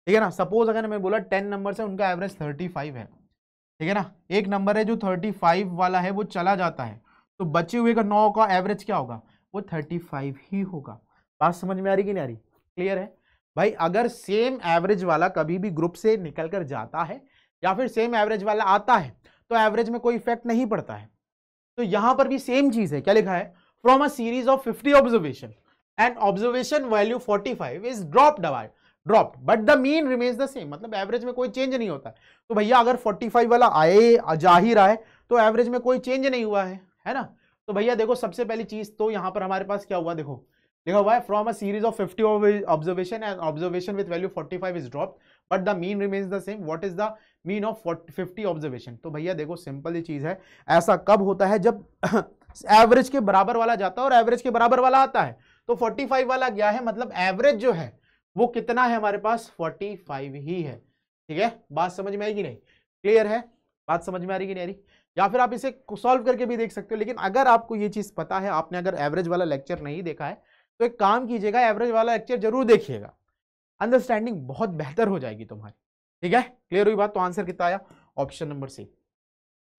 A: ठीक है ना सपोज अगर मैं बोला 10 नंबर है उनका एवरेज 35 है ठीक है ना एक नंबर है जो 35 वाला है वो चला जाता है तो बचे हुए का नौ का एवरेज क्या होगा वो 35 ही होगा बात समझ में आ रही कि नहीं आ रही क्लियर है भाई अगर सेम एवरेज वाला कभी भी ग्रुप से निकल कर जाता है या फिर सेम एवरेज वाला आता है तो एवरेज में कोई इफेक्ट नहीं पड़ता है तो यहां पर भी सेम चीज है क्या लिखा है from a series of fifty observation and observation value forty five is dropped away dropped but the mean remains the same मतलब एवरेज में कोई चेंज नहीं होता तो भैया अगर फोर्टी फाइव वाला आए जा ही रहा है तो एवरेज में कोई चेंज नहीं हुआ है है ना तो भैया देखो सबसे पहली चीज तो यहाँ पर हमारे पास क्या हुआ देखो देखो भाई from a series of fifty observation and observation with value 45 is drop but the mean remains the same what is the mean of fifty observation तो भैया देखो सिंपल ही चीज़ है ऐसा कब होता है जब एवरेज के बराबर वाला जाता है और एवरेज के बराबर वाला आता है तो 45 वाला गया है मतलब एवरेज जो है वो कितना है हमारे पास 45 ही है ठीक है बात समझ में आएगी नहीं क्लियर है बात समझ में आ रही कि नहीं आ रही या फिर आप इसे सॉल्व करके भी देख सकते हो लेकिन अगर आपको ये चीज़ पता है आपने अगर एवरेज वाला लेक्चर नहीं देखा है तो एक काम कीजिएगा एवरेज वाला लेक्चर जरूर देखिएगा अंडरस्टैंडिंग बहुत बेहतर हो जाएगी तुम्हारी ठीक है क्लियर हुई बात तो आंसर कितना आया ऑप्शन नंबर सी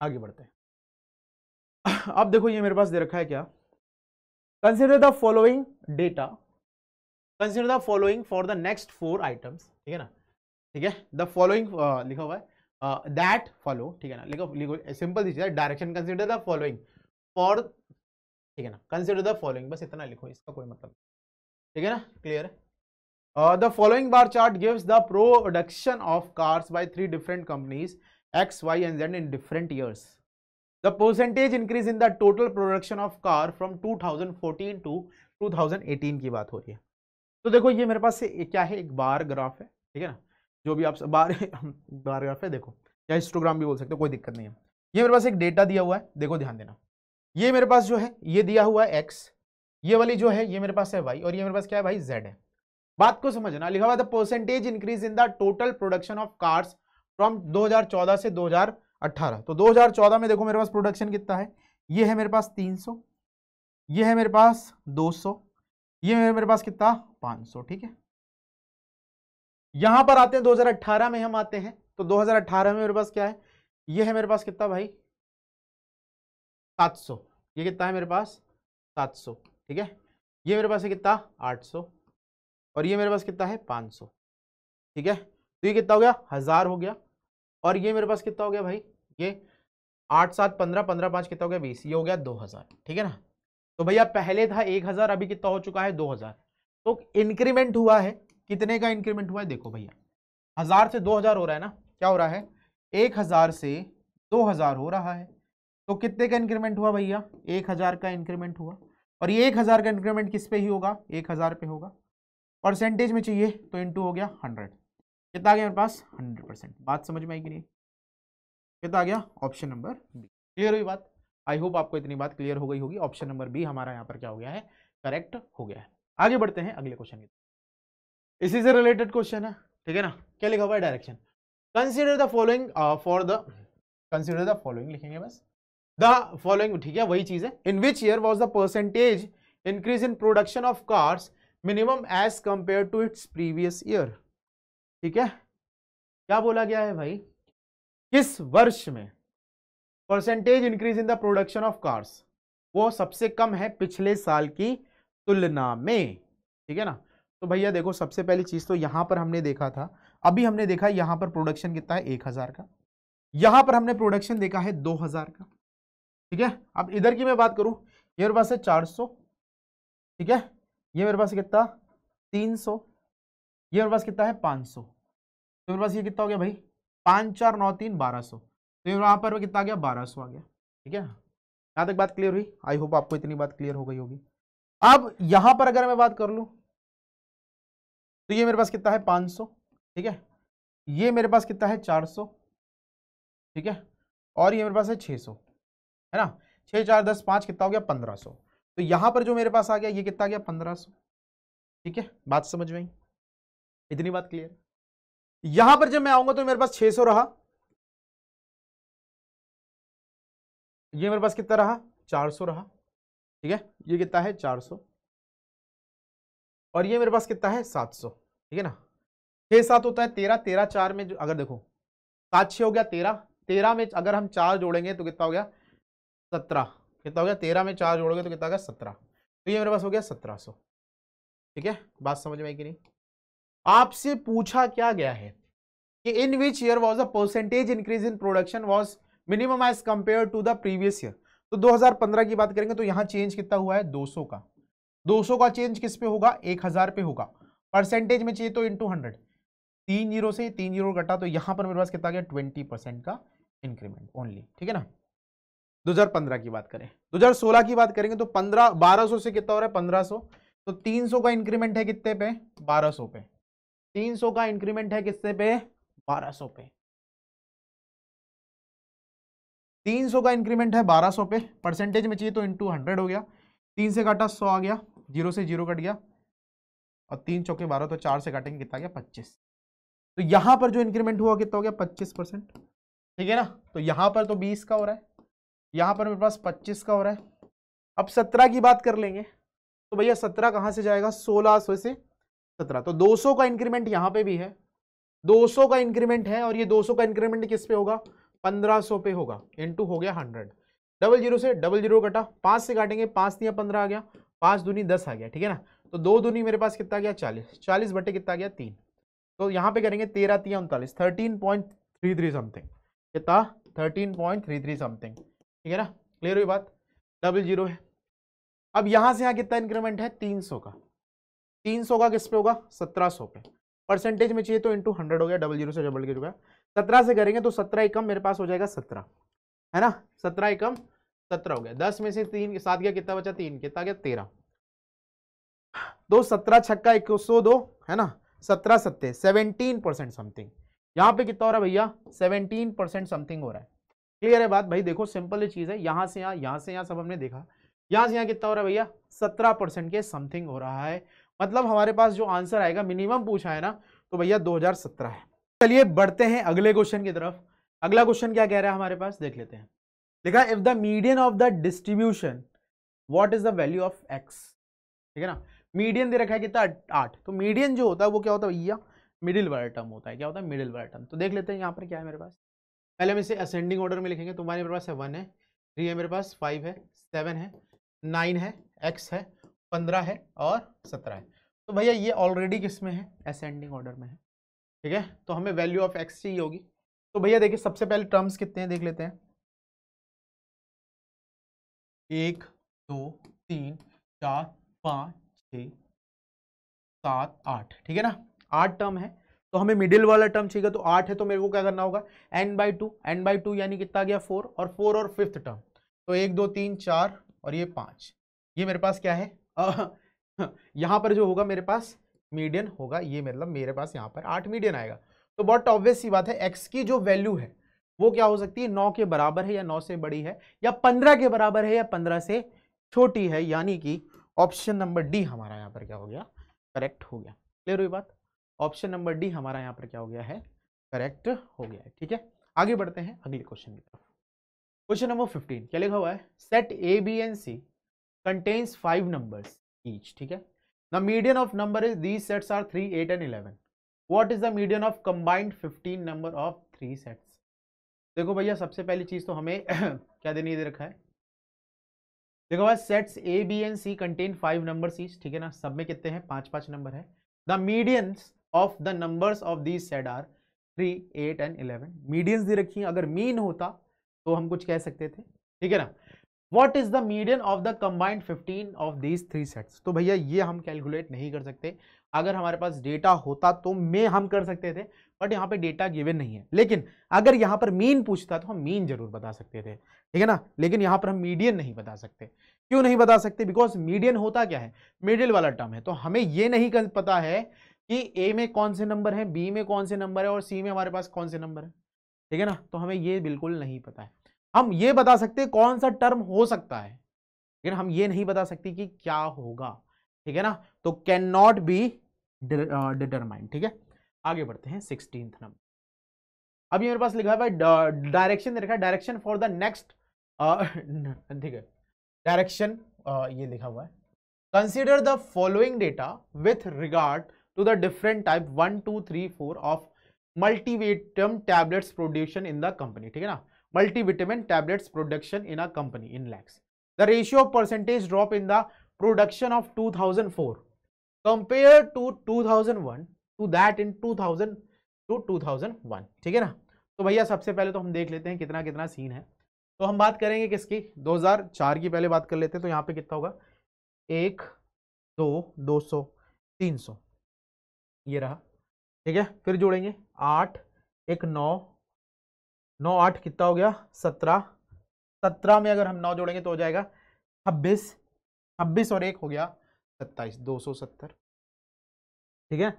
A: आगे बढ़ते हैं अब देखो ये मेरे पास दे रखा है क्या consider the following data consider the following for the next four items ठीक है ना ठीक है द फॉलोइंग लिखा हुआ है दैट फॉलो ठीक है ना लिखो लिखो सिंपल दीजिए direction consider the following for ठीक है ना कंसिडर द फॉलोइंग बस इतना लिखो इसका कोई मतलब ठीक है ना क्लियर है the following bar chart gives the production of cars by three different companies X Y and Z in different years the percentage increase in the total production of car from 2014 thousand fourteen to two thousand eighteen की बात हो रही है तो देखो ये मेरे पास क्या है एक बार ग्राफ है ठीक है ना जो भी आप बार बार ग्राफ है देखो या इंस्टोग्राम भी बोल सकते हो कोई दिक्कत नहीं है ये मेरे पास एक डेटा दिया हुआ है देखो ध्यान देना ये मेरे पास जो है ये दिया हुआ है एक्स ये वाली जो है ये मेरे पास है वाई और ये मेरे पास क्या है भाई जेड है बात को समझना लिखा हुआ था percentage increase in the total production of cars from 2014 से 2018 तो 2014 में देखो मेरे पास प्रोडक्शन कितना है ये है मेरे पास 300 ये है मेरे पास 200 ये है मेरे पास कितना 500 ठीक है यहां पर आते हैं 2018 में हम आते हैं तो 2018 में मेरे पास क्या है ये है मेरे पास कितना भाई
B: सात ये कितना
A: है मेरे पास सात ठीक है ये मेरे पास है कितना आठ और ये मेरे पास कितना है 500 ठीक है तो ये कितना हो गया हज़ार हो गया और ये मेरे पास कितना हो गया भाई ये आठ सात पंद्रह पंद्रह पाँच कितना हो गया बीस ये हो गया दो हज़ार ठीक है ना तो भैया पहले था एक हज़ार अभी कितना हो चुका है दो हज़ार तो इंक्रीमेंट हुआ है कितने का इंक्रीमेंट हुआ है देखो भैया हज़ार से दो हज़ार हो रहा है ना क्या हो रहा है एक हज़ार से दो हज़ार हो रहा है तो कितने का इंक्रीमेंट हुआ भैया एक हज़ार का इंक्रीमेंट हुआ और ये एक हज़ार का इंक्रीमेंट किस पे ही होगा एक हज़ार पे होगा परसेंटेज में चाहिए तो इंटू हो गया हंड्रेड कितना आ गया मेरे पास हंड्रेड परसेंट बात समझ में आई कि नहीं कितना आ गया ऑप्शन नंबर बी क्लियर हुई बात आई होप आपको इतनी बात क्लियर हो गई होगी ऑप्शन नंबर बी हमारा यहाँ पर क्या हो गया है करेक्ट हो गया है आगे बढ़ते हैं अगले क्वेश्चन की इसी से रिलेटेड क्वेश्चन है ठीक है ना क्या लिखा हुआ है direction consider the following for the consider the following लिखेंगे बस द फॉलोइंग ठीक है वही चीज है in which year was the percentage increase in production of cars minimum as compare to its previous year ठीक है क्या बोला गया है भाई किस वर्ष में percentage increase in the production of cars वो सबसे कम है पिछले साल की तुलना में ठीक है ना तो भैया देखो सबसे पहली चीज तो यहां पर हमने देखा था अभी हमने देखा यहां पर प्रोडक्शन कितना है एक हजार का यहां पर हमने प्रोडक्शन देखा है दो हजार का ठीक है अब इधर की मैं बात करूं ये पास है चार सौ ठीक है ये मेरे पास कितना तीन सौ ये मेरे पास कितना है पाँच सौ तो मेरे पास ये कितना हो गया भाई पाँच चार नौ तीन बारह सौ तो ये वहाँ पर कितना आ गया बारह सौ आ गया ठीक है यहाँ तक बात क्लियर हुई आई होप आपको इतनी बात क्लियर हो गई होगी अब यहाँ पर अगर मैं बात कर लूँ तो ये मेरे पास कितना है पाँच सौ ठीक है ये मेरे पास कितना है चार सौ ठीक है और ये मेरे पास है छः सौ है ना छः चार दस पाँच कितना हो गया पंद्रह सौ तो यहां पर जो मेरे पास आ गया ये कितना गया पंद्रह सो ठीक है बात समझ में
B: इतनी बात क्लियर यहां पर जब मैं आऊंगा तो मेरे पास छह सौ रहा ये मेरे पास कितना रहा चार सौ रहा ठीक है ये कितना है चार सौ और ये मेरे पास कितना है
A: सात सौ ठीक है ना छह सात होता है तेरह तेरह चार में जो अगर देखो सात छह हो गया तेरह तेरह में अगर हम चार जोड़ेंगे तो कितना हो गया सत्रह कितना हो गया तेरह में चार जोड़ोगे तो कितना हो गया सत्रह तो ये मेरे पास हो गया सत्रह सौ ठीक है बात समझ में आई कि नहीं आपसे पूछा क्या गया है कि in which year was a percentage increase in production was minimum as compare to the previous year तो 2015 की बात करेंगे तो यहाँ चेंज कितना हुआ है 200 का 200 का चेंज किस पे होगा 1000 पे होगा परसेंटेज में चाहिए तो इन टू हंड्रेड तीन जीरो से तीन जीरो कटा तो यहाँ पर मेरे पास कितना गया 20 परसेंट का इंक्रीमेंट ओनली ठीक है ना 2015 की बात करें 2016 की बात करेंगे तो 15 1200 से कितना हो रहा है 1500 तो 300 का इंक्रीमेंट है कितने पे 1200
B: पे 300 का इंक्रीमेंट है कितने पे 1200 पे 300 का इंक्रीमेंट है 1200 पे परसेंटेज में चाहिए तो इंटू
A: हंड्रेड हो गया तीन से काटा सौ आ गया जीरो से जीरो कट गया और तीन चौके बारह तो चार से काटेंगे कितना गया पच्चीस तो यहां पर जो इंक्रीमेंट हुआ कितना हो गया पच्चीस परसेंट ठीक है ना तो यहां पर तो बीस का हो रहा है यहाँ पर मेरे पास पच्चीस का हो रहा है अब सत्रह की बात कर लेंगे तो भैया सत्रह कहाँ से जाएगा सोलह सौ से सत्रह तो दो सौ का इंक्रीमेंट यहाँ पे भी है दो सौ का इंक्रीमेंट है और ये दो सौ का इंक्रीमेंट किस पे होगा पंद्रह सौ पे होगा इनटू हो गया हंड्रेड डबल जीरो से डबल जीरो कटा पाँच से काटेंगे पाँच दिया पंद्रह आ गया पाँच दूनी दस आ गया ठीक है ना तो दो दूनी मेरे पास कितना गया चालीस चालीस बटे कितना गया तीन तो यहाँ पे करेंगे तेरह तीन उनतालीस thirteen point three three something कितना thirteen point three three something ठीक है ना क्लियर हुई बात डबल जीरो है अब यहां से यहां कितना इंक्रीमेंट है तीन सौ का तीन सौ का किस पे होगा सत्रह सौ पे परसेंटेज में चाहिए तो इंटू हंड्रेड हो गया डबल जीरो से डबल के चुका सत्रह से करेंगे तो सत्रह एकम मेरे पास हो जाएगा सत्रह है ना सत्रह एकम सत्रह हो गया दस में से तीन सात गया कितना बचा तीन कितना गया तेरह दो सत्रह छक्का एक सौ दो है ना सत्रह सत्ते सेवनटीन परसेंट समथिंग यहाँ पे कितना हो रहा है भैया सेवनटीन परसेंट समथिंग हो रहा है क्लियर है बात भाई देखो सिंपल चीज़ है यहाँ से यहाँ यहाँ से यहाँ सब हमने देखा यहाँ से यहाँ कितना हो रहा है भैया सत्रह परसेंट के समथिंग हो रहा है मतलब हमारे पास जो आंसर आएगा मिनिमम पूछा है ना तो भैया 2017 है चलिए बढ़ते हैं अगले क्वेश्चन की तरफ अगला क्वेश्चन क्या कह रहा है हमारे पास देख लेते हैं देखा if the median of the distribution what is the value of X ठीक है ना मीडियन दे रखा है कितना आठ तो मीडियन जो होता है वो क्या होता है भैया मिडिल वाला टर्म होता है क्या होता है मिडिल वाला टर्म तो देख लेते हैं यहाँ पर क्या है मेरे पास पहले हम इसे असेंडिंग ऑर्डर में लिखेंगे तुम्हारे मेरे पास है वन है थ्री है मेरे पास फाइव है सेवन है नाइन है एक्स है पंद्रह है और सत्रह है तो भैया ये ऑलरेडी किस में है असेंडिंग ऑर्डर में है ठीक है तो हमें वैल्यू ऑफ एक्स चाहिए होगी तो भैया देखिए सबसे
B: पहले टर्म्स कितने हैं देख लेते हैं एक दो तीन चार पाँच छ सात आठ
A: ठीक है ना आठ टर्म है तो हमें मिडिल वाला टर्म चाहिए तो आठ है तो मेरे को क्या करना होगा n by two n by two यानी कितना गया फोर और फोर और फिफ्थ टर्म तो एक दो तीन चार और ये पाँच ये मेरे पास क्या है यहाँ पर जो होगा मेरे पास मीडियन होगा ये मतलब मेरे पास यहाँ पर आठ मीडियन आएगा तो बहुत ऑब्वियस सी बात है एक्स की जो वैल्यू है वो क्या हो सकती है नौ के बराबर है या नौ से बड़ी है या पंद्रह के बराबर है या पंद्रह से छोटी है यानी कि ऑप्शन नंबर डी हमारा यहाँ पर क्या हो गया करेक्ट हो गया क्लियर हुई बात ऑप्शन नंबर डी हमारा यहाँ पर क्या हो गया है करेक्ट हो गया है ठीक है आगे बढ़ते हैं अगले क्वेश्चन की तरफ क्वेश्चन नंबर फिफ्टीन क्या लिखा हुआ है set A B and C contains five number each ठीक है the median of number is these sets are three eight and eleven what is the median of combined fifteen number of three sets देखो भैया सबसे पहली चीज तो हमें क्या देनी दे रखा है देखो भाई sets A B and C contain five number each ठीक है ना सब में कितने हैं पांच पांच नंबर है the medians of the numbers of these set are three eight and eleven medians दे रखी है अगर मीन होता तो हम कुछ कह सकते थे ठीक है ना what is the median of the combined fifteen of these three sets तो भैया ये हम कैलकुलेट नहीं कर सकते अगर हमारे पास डेटा होता तो मे हम कर सकते थे बट यहाँ पे डेटा गिवन नहीं है लेकिन अगर यहाँ पर मीन पूछता तो हम मीन जरूर बता सकते थे ठीक है ना लेकिन यहाँ पर हम मीडियन नहीं बता सकते क्यों नहीं बता सकते बिकॉज मीडियन होता क्या है मिडिल वाला टर्म है तो हमें ये नहीं पता है कि ए में कौन से नंबर है बी में कौन से नंबर है और सी में हमारे पास कौन से नंबर है ठीक है ना तो हमें ये बिल्कुल नहीं पता है हम ये बता सकते हैं कौन सा टर्म हो सकता है लेकिन हम ये नहीं बता सकते कि क्या होगा ठीक है ना तो कैन नॉट बी डिटरमाइंड ठीक है आगे बढ़ते हैं सिक्सटीन नंबर अभी मेरे पास लिखा है भाई डायरेक्शन लिखा है डायरेक्शन फॉर द नेक्स्ट ठीक है डायरेक्शन ये लिखा हुआ है consider the following data with regard to the different type one two three four of multivitamin tablets production in the company ठीक है ना multivitamin tablets production in a company in lakhs. The ratio percentage drop in the production of 2004 compared to 2001 to that in 2000 to 2001 ठीक है ना तो भैया सबसे पहले तो हम देख लेते हैं कितना कितना सीन है तो हम बात करेंगे किसकी 2004 की पहले बात कर लेते हैं तो यहाँ पे कितना होगा एक दो दो सौ तीन सौ ये रहा ठीक है फिर जोड़ेंगे आठ एक नौ नौ आठ कितना हो गया सत्रह सत्रह में अगर हम नौ जोड़ेंगे तो हो जाएगा छब्बीस छब्बीस और एक हो गया सत्ताईस दो सौ सत्तर ठीक है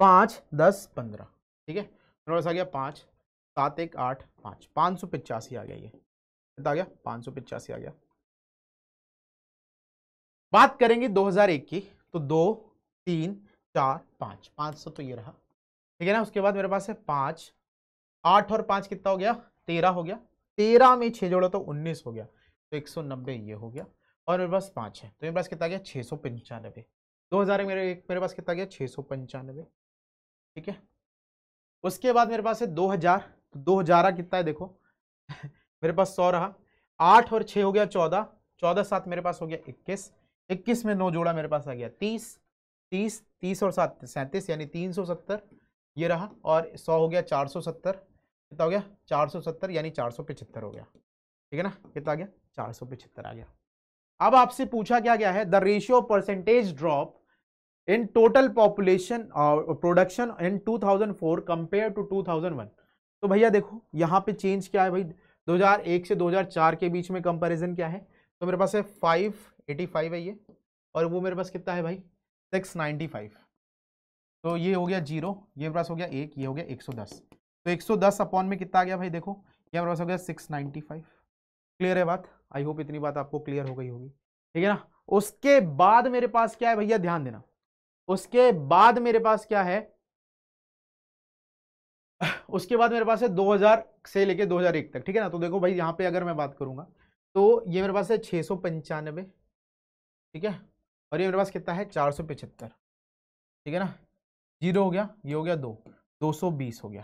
A: पाँच दस पंद्रह ठीक है थोड़ा सा गया पाँच सात एक आठ पाँच पाँच सौ पिचासी आ गया ये कितना आ गया पाँच सौ पिचासी आ गया बात करेंगे 2001 की तो दो तीन चार पाँच पाँच सौ तो ये रहा ठीक है ना उसके बाद मेरे पास है पाँच आठ और पाँच कितना हो गया तेरह हो गया तेरह में छः जोड़ो तो उन्नीस हो गया तो एक सौ नब्बे ये हो गया और मेरे पास पाँच है तो मेरे पास कितना गया छः सौ पंचानबे दो हज़ार मेरे मेरे पास कितना गया छः सौ पंचानबे ठीक है उसके बाद मेरे पास है दो हज़ार तो दो हज़ार कितना है देखो मेरे पास सौ रहा आठ और छः हो गया चौदह चौदह सात मेरे पास हो गया इक्कीस इक्कीस में नौ जोड़ा मेरे पास आ गया तीस तीस तीस और सात सैंतीस यानी तीन सौ सत्तर ये रहा और सौ हो गया चार सौ सत्तर कितना हो गया चार सौ सत्तर यानी चार सौ पचहत्तर हो गया ठीक है ना कितना आ गया चार सौ पचहत्तर आ गया अब आपसे पूछा क्या गया है the ratio percentage drop in total population production in 2004 compare to 2001 तो भैया देखो यहाँ पे चेंज क्या है भाई 2001 से 2004 के बीच में कंपैरिजन क्या है तो मेरे पास है 585 है ये और वो मेरे पास कितना है भाई सिक्स नाइन्टी फाइव तो ये हो गया जीरो ये मेरे पास हो गया एक ये हो गया एक सौ दस तो एक सौ दस अपॉन में कितना आ गया भाई देखो ये मेरे पास हो गया सिक्स नाइन्टी फाइव क्लियर है बात आई होप इतनी बात आपको क्लियर हो गई होगी ठीक है ना उसके बाद मेरे पास क्या है भैया ध्यान देना उसके बाद मेरे पास क्या है उसके बाद मेरे पास है 2000 से लेके 2001 तक ठीक है ना तो देखो भाई यहाँ पे अगर मैं बात करूँगा तो ये मेरे पास है छः ठीक है और ये मेरे पास कितना है चार सौ पिछहत्तर ठीक है ना जीरो हो गया ये हो गया दो दो सौ बीस हो गया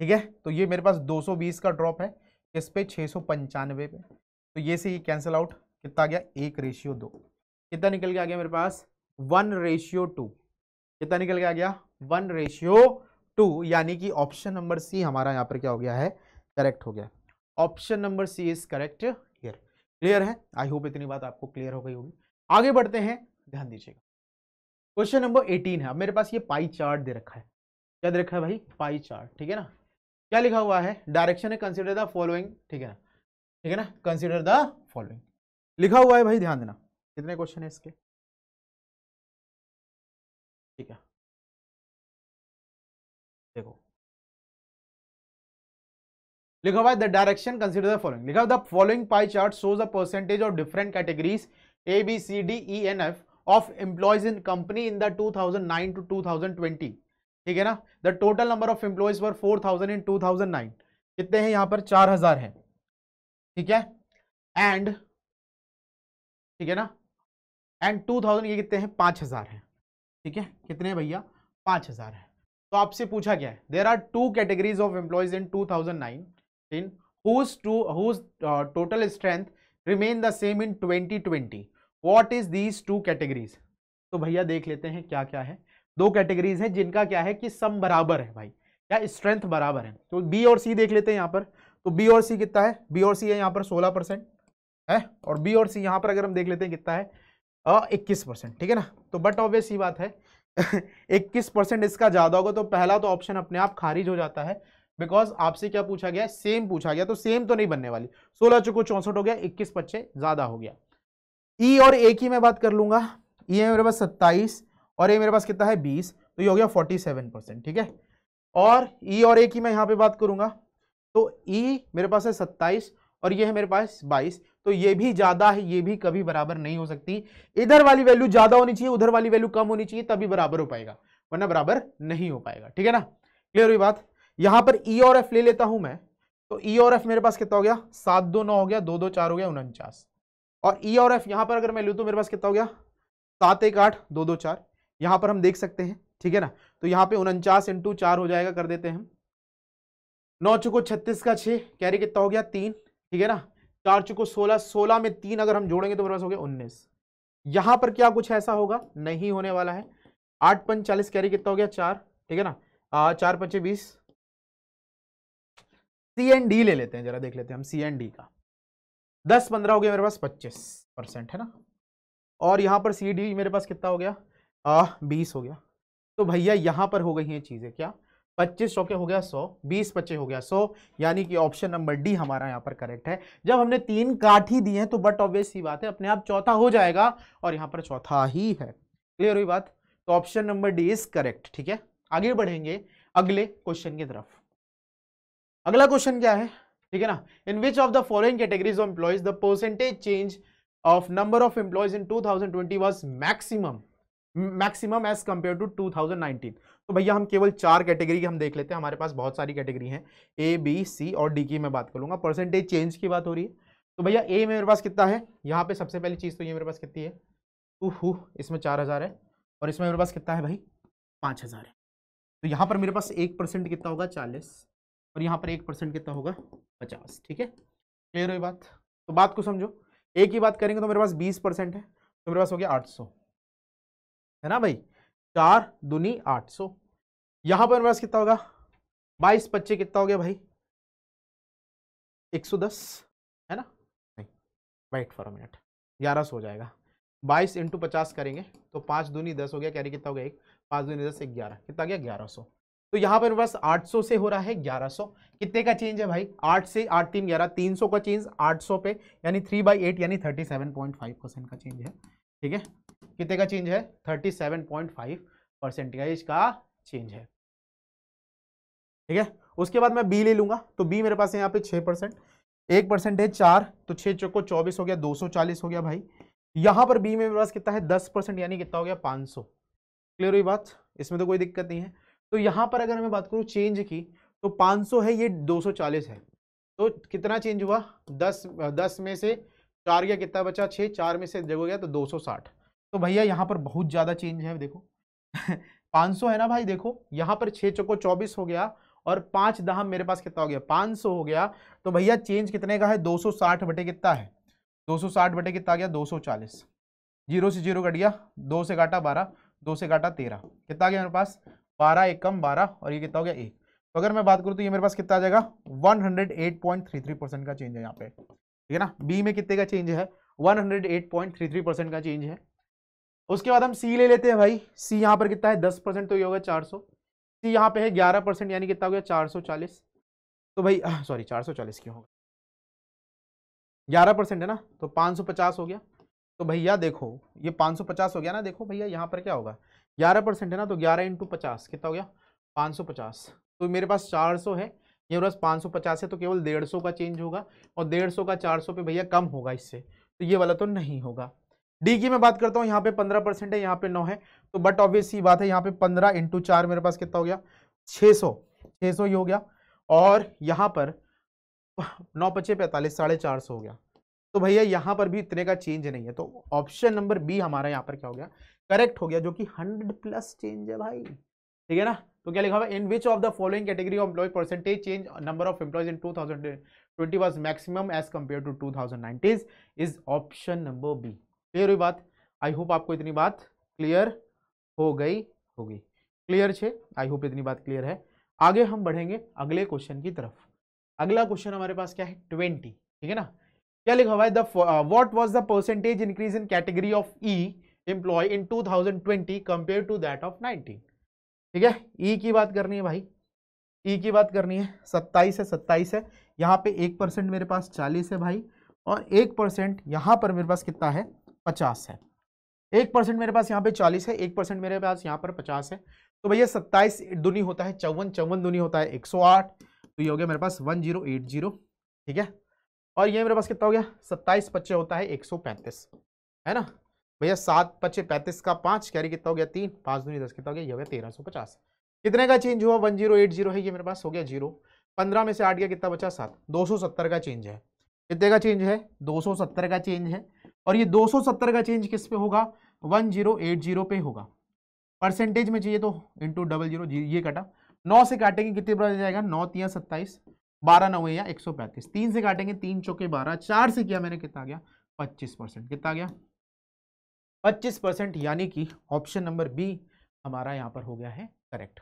A: ठीक है तो ये मेरे पास दो सौ बीस का ड्रॉप है इस पे छः सौ पंचानवे पे तो ये से ये कैंसिल आउट कितना आ गया एक रेशियो दो कितना निकल के आ गया मेरे पास वन रेशियो टू कितना निकल के आ गया वन रेशियो टू यानी कि ऑप्शन नंबर सी हमारा यहाँ पर क्या हो गया है करेक्ट हो गया option number C is correct here clear है आई होप इतनी बात आपको क्लियर हो गई होगी आगे बढ़ते हैं ध्यान दीजिएगा क्वेश्चन नंबर एटीन है अब मेरे पास ये पाई चार्ट दे रखा है क्या दे रखा है भाई पाई चार्ट ठीक है ना क्या लिखा हुआ है डायरेक्शन है कंसिडर
B: द फॉलोइंग ठीक है ना ठीक है ना कंसिडर द फॉलोइंग लिखा हुआ है भाई ध्यान देना कितने क्वेश्चन है इसके ठीक है देखो लिखा हुआ है the direction consider the following लिखा हुआ the following pie chart shows the percentage of different categories
A: A B C D E and F of employees in company in the 2009 thousand nine to 2020 ठीक है ना the total number of employees were 4000 in 2009 कितने हैं यहाँ पर 4000 हैं ठीक है एंड ठीक है ना एंड 2000 ये कितने हैं 5000 हैं ठीक है कितने हैं भैया 5000 है तो आपसे पूछा गया है there are two categories of employees in 2009 in whose to whose total strength remain the same in twenty what is these two categories तो भैया देख लेते हैं क्या क्या है दो कैटेगरीज हैं जिनका क्या है कि सम बराबर है भाई क्या स्ट्रेंथ बराबर है तो बी और सी देख लेते हैं यहाँ पर तो बी और सी कितना है बी और सी है यहाँ पर सोलह परसेंट है और बी और सी यहाँ पर अगर हम देख लेते हैं कितना है इक्कीस परसेंट ठीक है ना तो बट ऑब्वियस ही बात है इक्कीस परसेंट इसका ज़्यादा होगा तो पहला तो ऑप्शन अपने आप खारिज हो जाता है बिकॉज आपसे क्या पूछा गया सेम पूछा गया तो सेम तो नहीं बनने वाली सोलह चुको चौंसठ हो गया इक्कीस पच्चे ज़्यादा हो गया ई e और ए की मैं बात कर लूंगा ई e है मेरे पास सत्ताईस और ए मेरे पास कितना है बीस तो ये हो गया फोर्टी सेवन परसेंट ठीक है और ई e और ए की मैं यहाँ पे बात करूंगा तो ई मेरे पास है सत्ताईस और ये है मेरे पास बाईस तो ये भी ज़्यादा है ये भी कभी बराबर नहीं हो सकती इधर वाली वैल्यू ज़्यादा होनी चाहिए उधर वाली वैल्यू कम होनी चाहिए तभी बराबर हो पाएगा वरना बराबर नहीं हो पाएगा ठीक है ना क्लियर हुई बात यहाँ पर ई और एफ ले लेता हूँ मैं तो ई और एफ मेरे पास कितना हो गया सात दो नौ हो गया दो दो चार हो गया उनचास और ई e और एफ यहां पर अगर मैं लू तो मेरे पास कितना हो गया सात एक आठ दो दो चार यहां पर हम देख सकते हैं ठीक है ना तो यहाँ पे उनचास इंटू चार हो जाएगा कर देते हैं हम नौ चुको छत्तीस का छह कैरी कितना हो गया तीन ठीक है ना चार चुको सोलह सोलह में तीन अगर हम जोड़ेंगे तो मेरे पास हो गया उन्नीस यहां पर क्या कुछ ऐसा होगा नहीं होने वाला है आठ पंच चालीस कैरी कितना हो गया चार ठीक है ना आ, चार पंचे बीस सी एन डी ले लेते हैं जरा देख लेते हैं हम सी एन डी का दस पंद्रह हो गया मेरे पास पच्चीस परसेंट है ना और यहाँ पर सी डी मेरे पास कितना हो गया बीस हो गया तो भैया यहाँ पर हो गई हैं चीज़ें क्या पच्चीस चौके हो गया सौ बीस पच्चे हो गया सौ यानी कि ऑप्शन नंबर डी हमारा यहाँ पर करेक्ट है जब हमने तीन काट ही दिए हैं तो बट ऑब्वियस ही बात है अपने आप चौथा हो जाएगा और यहाँ पर चौथा ही है क्लियर हुई बात तो option number D is correct ठीक है आगे बढ़ेंगे अगले क्वेश्चन की तरफ अगला क्वेश्चन क्या है ठीक है ना in which of the following categories of employees the percentage change of number of employees in 2020 was maximum maximum as compare to 2019 तो भैया हम केवल चार कैटेगरी की हम देख लेते हैं हमारे पास बहुत सारी कैटेगरी हैं ए बी सी और डी की मैं बात करूंगा परसेंटेज चेंज की बात हो रही है तो भैया ए में मेरे पास कितना है यहाँ पे सबसे पहली चीज़ तो ये मेरे पास कितनी है टू इसमें चार हज़ार है और इसमें मेरे पास कितना है भाई पाँच हज़ार है तो यहाँ पर मेरे पास एक परसेंट कितना होगा चालीस और यहाँ पर एक परसेंट कितना होगा पचास ठीक है क्लियर हो बात तो बात को समझो एक ही बात करेंगे तो मेरे पास बीस परसेंट है तो मेरे पास हो गया आठ सौ है ना भाई चार दुनी आठ सौ
B: यहाँ पर मेरे पास कितना होगा बाईस पच्चीस कितना हो गया भाई एक सौ दस है ना नहीं वाइट फॉर मिनट ग्यारह सौ हो जाएगा
A: बाईस इंटू पचास करेंगे तो पाँच दूनी दस हो गया कैरी कितना हो गया एक पाँच दूनी दस एक ग्यारह कितना गया ग्यारह सौ तो यहाँ पर बस 800 से हो रहा है 1100 कितने का चेंज है भाई 8 से 8 तीन ग्यारह तीन का चेंज 800 पे यानी 3 बाई एट यानी 37.5 परसेंट का चेंज है ठीक है कितने का चेंज है 37.5 परसेंटेज का चेंज है ठीक है उसके बाद मैं बी ले लूंगा तो बी मेरे पास है यहाँ पे छः परसेंट एक परसेंट है चार तो छः चौको चौबीस हो गया दो सौ चालीस हो गया भाई यहाँ पर बी में मेरे पास कितना है दस परसेंट यानी कितना हो गया पाँच सौ क्लियर हुई बात इसमें तो कोई दिक्कत नहीं है तो यहाँ पर अगर मैं बात करूँ चेंज की तो 500 है ये 240 है तो कितना चेंज हुआ 10 10 में से चार गया कितना बचा छः चार में से जगह गया तो 260 तो भैया यहाँ पर बहुत ज़्यादा चेंज है देखो 500 है ना भाई देखो यहाँ पर छः चौको चौबीस हो गया और पाँच दहम मेरे पास कितना हो गया पाँच हो गया तो भैया चेंज कितने का है दो बटे कितना है दो बटे कितना गया दो जीरो से जीरो कट गया दो से काटा बारह दो से काटा तेरह कितना गया मेरे पास बारह एकम बारह और ये कितना हो गया एक तो अगर मैं बात करूँ तो ये मेरे पास कितना आ जाएगा one hundred eight point three three percent का चेंज है यहाँ पे ठीक है ना बी में कितने का चेंज है one hundred eight point three three percent का चेंज है उसके बाद हम सी ले लेते हैं भाई सी यहाँ पर कितना है दस परसेंट तो ये होगा चार सौ सी यहाँ पे है ग्यारह परसेंट यानी कितना हो गया चार सौ चालीस तो भाई सॉरी हाँ, चार सौ चालीस क्यों होगा ग्यारह परसेंट है ना तो पाँच सौ पचास हो गया तो भैया देखो ये पाँच सौ पचास हो गया ना देखो भैया यहाँ पर क्या होगा ग्यारह परसेंट है ना तो ग्यारह इंटू पचास कितना हो गया पाँच सौ पचास तो मेरे पास चार सौ है ये मेरे पास पाँच सौ पचास है तो केवल डेढ़ सौ का चेंज होगा और डेढ़ सौ का चार सौ पे भैया कम होगा इससे तो ये वाला तो नहीं होगा डी की मैं बात करता हूँ यहाँ पे पंद्रह परसेंट है यहाँ पे नौ है तो बट ऑब्वियस ये बात है यहाँ पे पंद्रह इंटू चार मेरे पास कितना हो गया छः सौ छः सौ ही हो गया और यहाँ पर नौ पचे पैंतालीस साढ़े चार सौ हो गया तो भैया यहाँ पर भी इतने का चेंज नहीं है तो ऑप्शन नंबर बी हमारा यहाँ पर क्या हो गया करेक्ट हो गया जो कि हंड्रेड प्लस चेंज है भाई ठीक है ना तो क्या लिखा हुआ in which of the following category of employee percentage change number of employees in two thousand maximum as compare to two thousand is option number B clear हुई बात आई होप आपको इतनी बात क्लियर हो गई होगी क्लियर छे आई होप इतनी बात क्लियर है आगे हम बढ़ेंगे अगले क्वेश्चन की तरफ अगला क्वेश्चन हमारे पास क्या है ट्वेंटी ठीक है ना क्या लिखा हुआ है the what was the percentage increase in category of E employee in 2020 compare to that of 19 ठीक है ई e की बात करनी है भाई ई e की बात करनी है सत्ताईस है सत्ताईस है यहाँ पे एक परसेंट मेरे पास चालीस है भाई और एक परसेंट यहाँ पर मेरे पास कितना है पचास है एक परसेंट मेरे पास यहाँ पे चालीस है एक परसेंट मेरे पास यहाँ पर पचास है तो भैया सत्ताईस दुनी होता है चौवन चौवन दुनी होता है एक सौ आठ तो ये हो गया मेरे पास वन जीरो एट जीरो ठीक है और ये मेरे पास कितना हो गया सत्ताईस पच्चे होता है एक सौ पैंतीस है ना भैया सात पच्चे पैंतीस का पाँच कैरी कितना हो गया तीन पाँच दूनी दस कितना हो गया यह हो गया तेरह सौ पचास कितने का चेंज हुआ वन जीरो एट जीरो है ये मेरे पास हो गया जीरो पंद्रह में से आठ गया कितना बचा सात दो सौ सत्तर का चेंज है कितने का चेंज है दो सौ सत्तर का चेंज है और ये दो सौ सत्तर का चेंज किस पे होगा वन जीरो एट जीरो पे होगा परसेंटेज में चाहिए तो इंटू डबल जीरो ये कटा नौ से काटेंगे कितने बचा जाएगा नौ तिया सत्ताईस बारह नौ या एक सौ पैंतीस तीन से काटेंगे तीन चौके बारह चार से किया मैंने कितना गया पच्चीस परसेंट कितना गया 25 परसेंट यानी कि ऑप्शन नंबर बी हमारा यहाँ पर हो गया है करेक्ट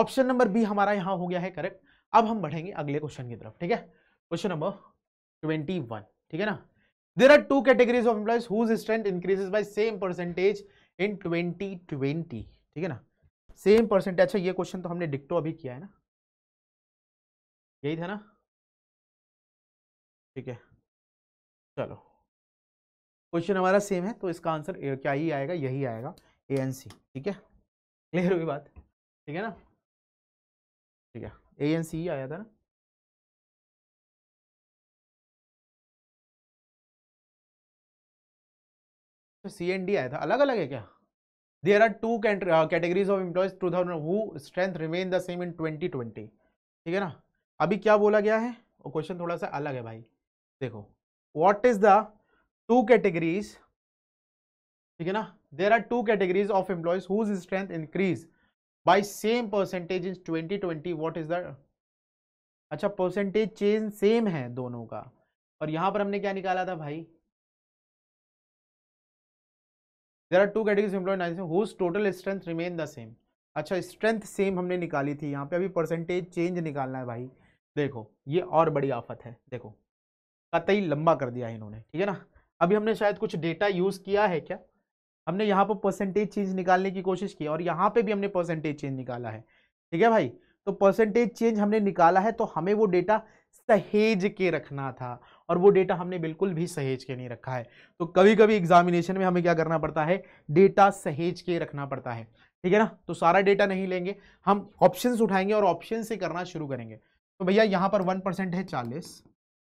A: ऑप्शन नंबर बी हमारा यहाँ हो गया है करेक्ट अब हम बढ़ेंगे अगले क्वेश्चन की तरफ ठीक है क्वेश्चन नंबर ट्वेंटी वन ठीक है ना there are two categories of employees whose strength increases by same percentage in twenty twenty ठीक है ना सेम परसेंटेज अच्छा ये
B: क्वेश्चन तो हमने डिक्टो अभी किया है ना यही था ना ठीक है चलो क्वेश्चन हमारा सेम है तो इसका आंसर क्या ही आएगा यही आएगा ए एन सी ठीक है क्लियर हुई बात ठीक है ना ठीक है ए एन सी ही आया था ना तो सी एन डी आया था अलग अलग है क्या there are two categories of employees two thousand who
A: strength remain the same in twenty twenty ठीक है ना अभी क्या बोला गया है वो क्वेश्चन थोड़ा सा अलग है भाई देखो what is the two categories ठीक है ना there are two categories of employees whose strength increase by same percentage in 2020 what is the अच्छा परसेंटेज चेंज सेम है दोनों का और यहां पर हमने क्या निकाला था भाई there are two categories employee whose total strength remain the same अच्छा स्ट्रेंथ सेम हमने निकाली थी यहाँ पे अभी परसेंटेज चेंज निकालना है भाई देखो ये और बड़ी आफत है देखो कतई लंबा कर दिया है इन्होंने ठीक है ना अभी हमने शायद कुछ डेटा यूज किया है क्या हमने यहाँ पर परसेंटेज चेंज निकालने की कोशिश की और यहाँ पे भी हमने परसेंटेज चेंज निकाला है ठीक है भाई तो परसेंटेज चेंज हमने निकाला है तो हमें वो डेटा सहेज के रखना था और वो डेटा हमने बिल्कुल भी सहेज के नहीं रखा है तो कभी कभी एग्जामिनेशन में हमें क्या करना पड़ता है डेटा सहेज के रखना पड़ता है ठीक है ना तो सारा डेटा नहीं लेंगे हम ऑप्शन उठाएंगे और ऑप्शन से करना शुरू करेंगे तो भैया यहाँ पर वन परसेंट है चालीस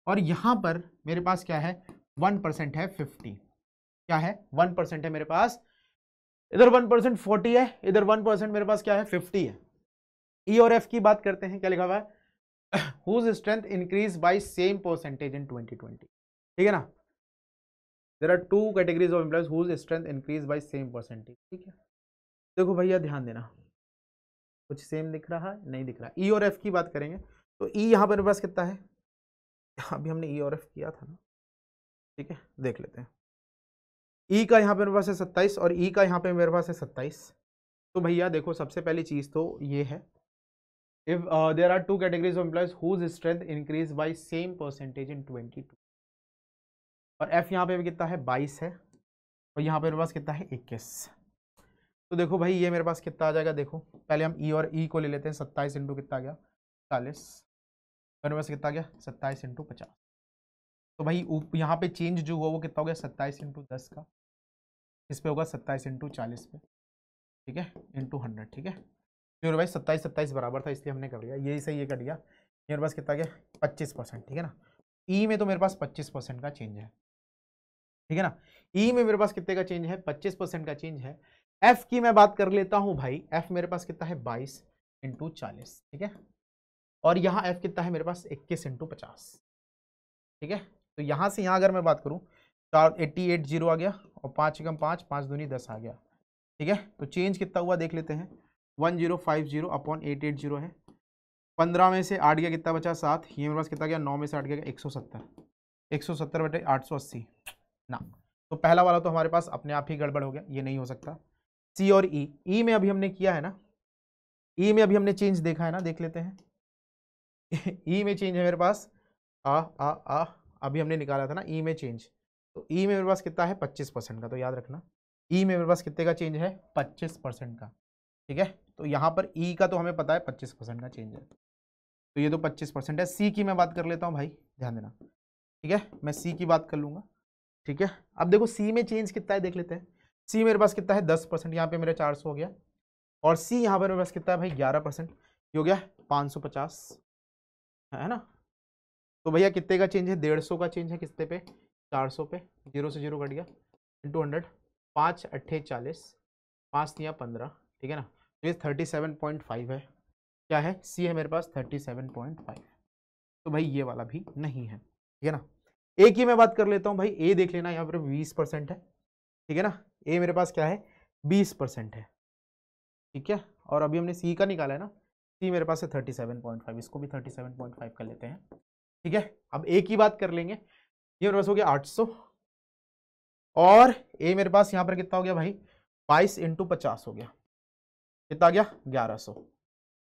A: और यहाँ पर मेरे पास क्या है वन परसेंट है फिफ्टी क्या है वन परसेंट है मेरे पास इधर वन परसेंट फोर्टी है इधर वन परसेंट मेरे पास क्या है फिफ्टी है ई e और एफ की बात करते हैं क्या लिखा हुआ है whose strength increase by same percentage in twenty twenty ठीक है ना there are two categories of employees whose strength increase by same percentage ठीक है देखो भैया ध्यान देना कुछ सेम दिख रहा है नहीं दिख रहा ई e और एफ की बात करेंगे तो ई e यहाँ पर मेरे पास कितना है अभी हमने ई e और एफ किया था ना ठीक है देख लेते हैं ई e का यहाँ पे मेरे पास है सत्ताईस और ई e का यहाँ पे मेरे पास है सत्ताईस तो भैया देखो सबसे पहली चीज़ तो ये है if there are two categories of employees whose strength increase by same percentage in twenty two और एफ यहाँ पे कितना है बाईस है और यहाँ पे मेरे पास कितना है इक्कीस तो देखो भाई ये मेरे पास कितना आ जाएगा देखो पहले हम ई e और ई e को ले लेते हैं सत्ताईस इंटू कितना गया चालीस मेरे पास कितना गया सत्ताईस इंटू पचास तो भाई यहाँ पे चेंज जो हुआ वो कितना हो गया सत्ताईस इंटू दस का इस पर होगा सत्ताईस इंटू चालीस पे ठीक है इंटू हंड्रेड ठीक है नियर भाई सत्ताईस सत्ताईस बराबर था इसलिए हमने कर लिया यही सही ये कर लिया मेरे पास कितना गया पच्चीस परसेंट ठीक है ना ई e में तो मेरे पास पच्चीस परसेंट का चेंज है ठीक है ना ई e में मेरे पास कितने का चेंज है पच्चीस परसेंट का चेंज है एफ की मैं बात कर लेता हूँ भाई एफ मेरे पास कितना है बाईस इंटू चालीस ठीक है और यहाँ एफ कितना है मेरे पास इक्कीस इंटू पचास ठीक है तो यहाँ से यहाँ अगर मैं बात करूँ चार एट्टी एट जीरो आ गया और पाँच एकम पाँच पाँच दूनी दस आ गया ठीक है तो चेंज कितना हुआ देख लेते हैं one zero five zero upon eight eight zero है पंद्रह में से आठ गया कितना बचा सात ये मेरे पास कितना गया नौ में से आठ गया एक सौ सत्तर एक सौ सत्तर बटे आठ सौ अस्सी ना तो पहला वाला तो हमारे पास अपने आप ही गड़बड़ हो गया ये नहीं हो सकता सी और ई e. ई e में अभी हमने किया है ना ई e में अभी हमने चेंज देखा है ना देख लेते हैं ई में चेंज है मेरे पास आ आ आ अभी हमने निकाला था ना ई e में चेंज तो ई e में मेरे पास कितना है पच्चीस परसेंट का तो याद रखना ई e में मेरे पास कितने का चेंज है पच्चीस परसेंट का ठीक है तो यहाँ पर ई का तो हमें पता है पच्चीस परसेंट का चेंज है तो ये तो पच्चीस परसेंट है सी की मैं बात कर लेता हूँ भाई ध्यान देना ठीक है मैं सी की बात कर लूँगा ठीक है अब देखो सी में चेंज कितना है देख लेते हैं सी मेरे पास कितना है दस परसेंट यहाँ पर मेरा चार सौ हो गया और सी यहाँ पर मेरे पास कितना है भाई ग्यारह परसेंट ये हो गया पाँच सौ पचास है ना तो भैया कितने का चेंज है डेढ़ सौ का चेंज है कितने पे चार सौ पे जीरो से जीरो कट गया इंटू हंड्रेड पाँच अट्ठे चालीस पाँच दिया पंद्रह ठीक है ना तो ये थर्टी सेवन पॉइंट फाइव है क्या है सी है मेरे पास थर्टी सेवन पॉइंट फाइव तो भाई ये वाला भी नहीं है ठीक है ना ए की मैं बात कर लेता हूँ भाई ए देख लेना यहाँ पर बीस परसेंट है ठीक है ना ए मेरे पास क्या है बीस परसेंट है ठीक है और अभी हमने सी का निकाला है ना सी मेरे पास है थर्टी सेवन पॉइंट फाइव इसको भी थर्टी सेवन पॉइंट फाइव कर लेते हैं ठीक है अब ए की बात कर लेंगे ये मेरे पास हो गया 800 और ए मेरे पास यहाँ पर कितना हो गया भाई बाईस इंटू पचास हो गया कितना गया ग्यारह सौ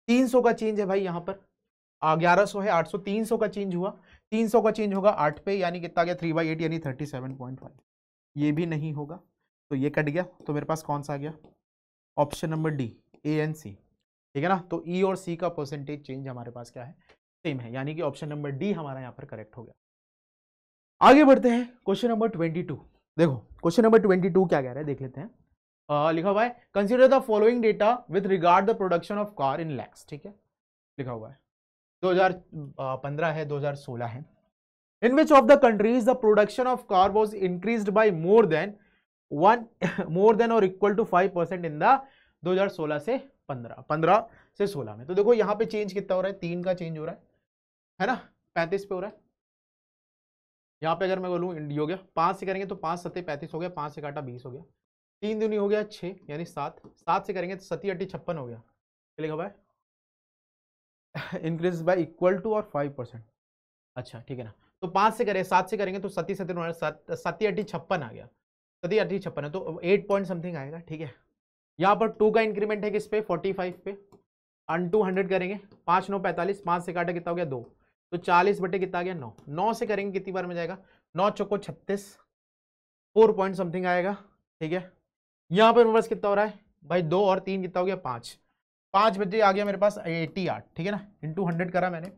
A: तीन सौ का चेंज है भाई यहाँ पर ग्यारह सौ है आठ सौ तीन सौ का चेंज हुआ तीन सौ का चेंज होगा आठ पे यानी कितना गया थ्री बाई एट यानी थर्टी सेवन पॉइंट फाइव ये भी नहीं होगा तो ये कट गया तो मेरे पास कौन सा आ गया option number D and C ठीक है ना तो ई e और सी का परसेंटेज चेंज हमारे पास क्या है सेम है यानी कि ऑप्शन नंबर डी हमारा यहां पर करेक्ट हो गया आगे बढ़ते हैं क्वेश्चन नंबर ट्वेंटी टू देखो क्वेश्चन नंबर ट्वेंटी टू क्या कह रहा है देख लेते हैं आ, लिखा हुआ है consider the following data with regard the production of car in lakhs ठीक है लिखा हुआ है 2015 है 2016 है in which of the countries the production of car was increase by more than one more than और equal to five percent in the 2016 से 15 15 से 16 में तो देखो यहाँ पे चेंज कितना हो रहा है तीन का चेंज हो रहा है है ना पैंतीस पे हो रहा है यहाँ पे अगर मैं बोलूँ इंडी हो गया पाँच से करेंगे तो पाँच सत्य पैंतीस हो गया पाँच से काटा बीस हो गया तीन दूनी हो गया छः यानी सात सात से करेंगे तो सती अट्टी छप्पन हो गया लिखा भाई इंक्रीज बाय इक्वल टू और फाइव परसेंट अच्छा ठीक है ना तो पाँच से करें सात से करेंगे तो सती सती सती अट्टी छप्पन आ गया सती अट्टी छप्पन है तो एट पॉइंट समथिंग आएगा ठीक है यहाँ पर टू का इंक्रीमेंट है किस पे फोर्टी फाइव पे अन टू हंड्रेड करेंगे पाँच नौ पैंतालीस पाँच से काटा कितना हो गया दो तो चालीस बटे कितना आ गया नौ नौ से करेंगे कितनी बार में जाएगा नौ चौको छत्तीस फोर पॉइंट समथिंग आएगा ठीक है यहाँ पर मेरे पास कितना हो रहा है भाई दो और तीन कितना हो गया पाँच पाँच बजे आ गया मेरे पास एटी आठ ठीक है ना इंटू हंड्रेड करा मैंने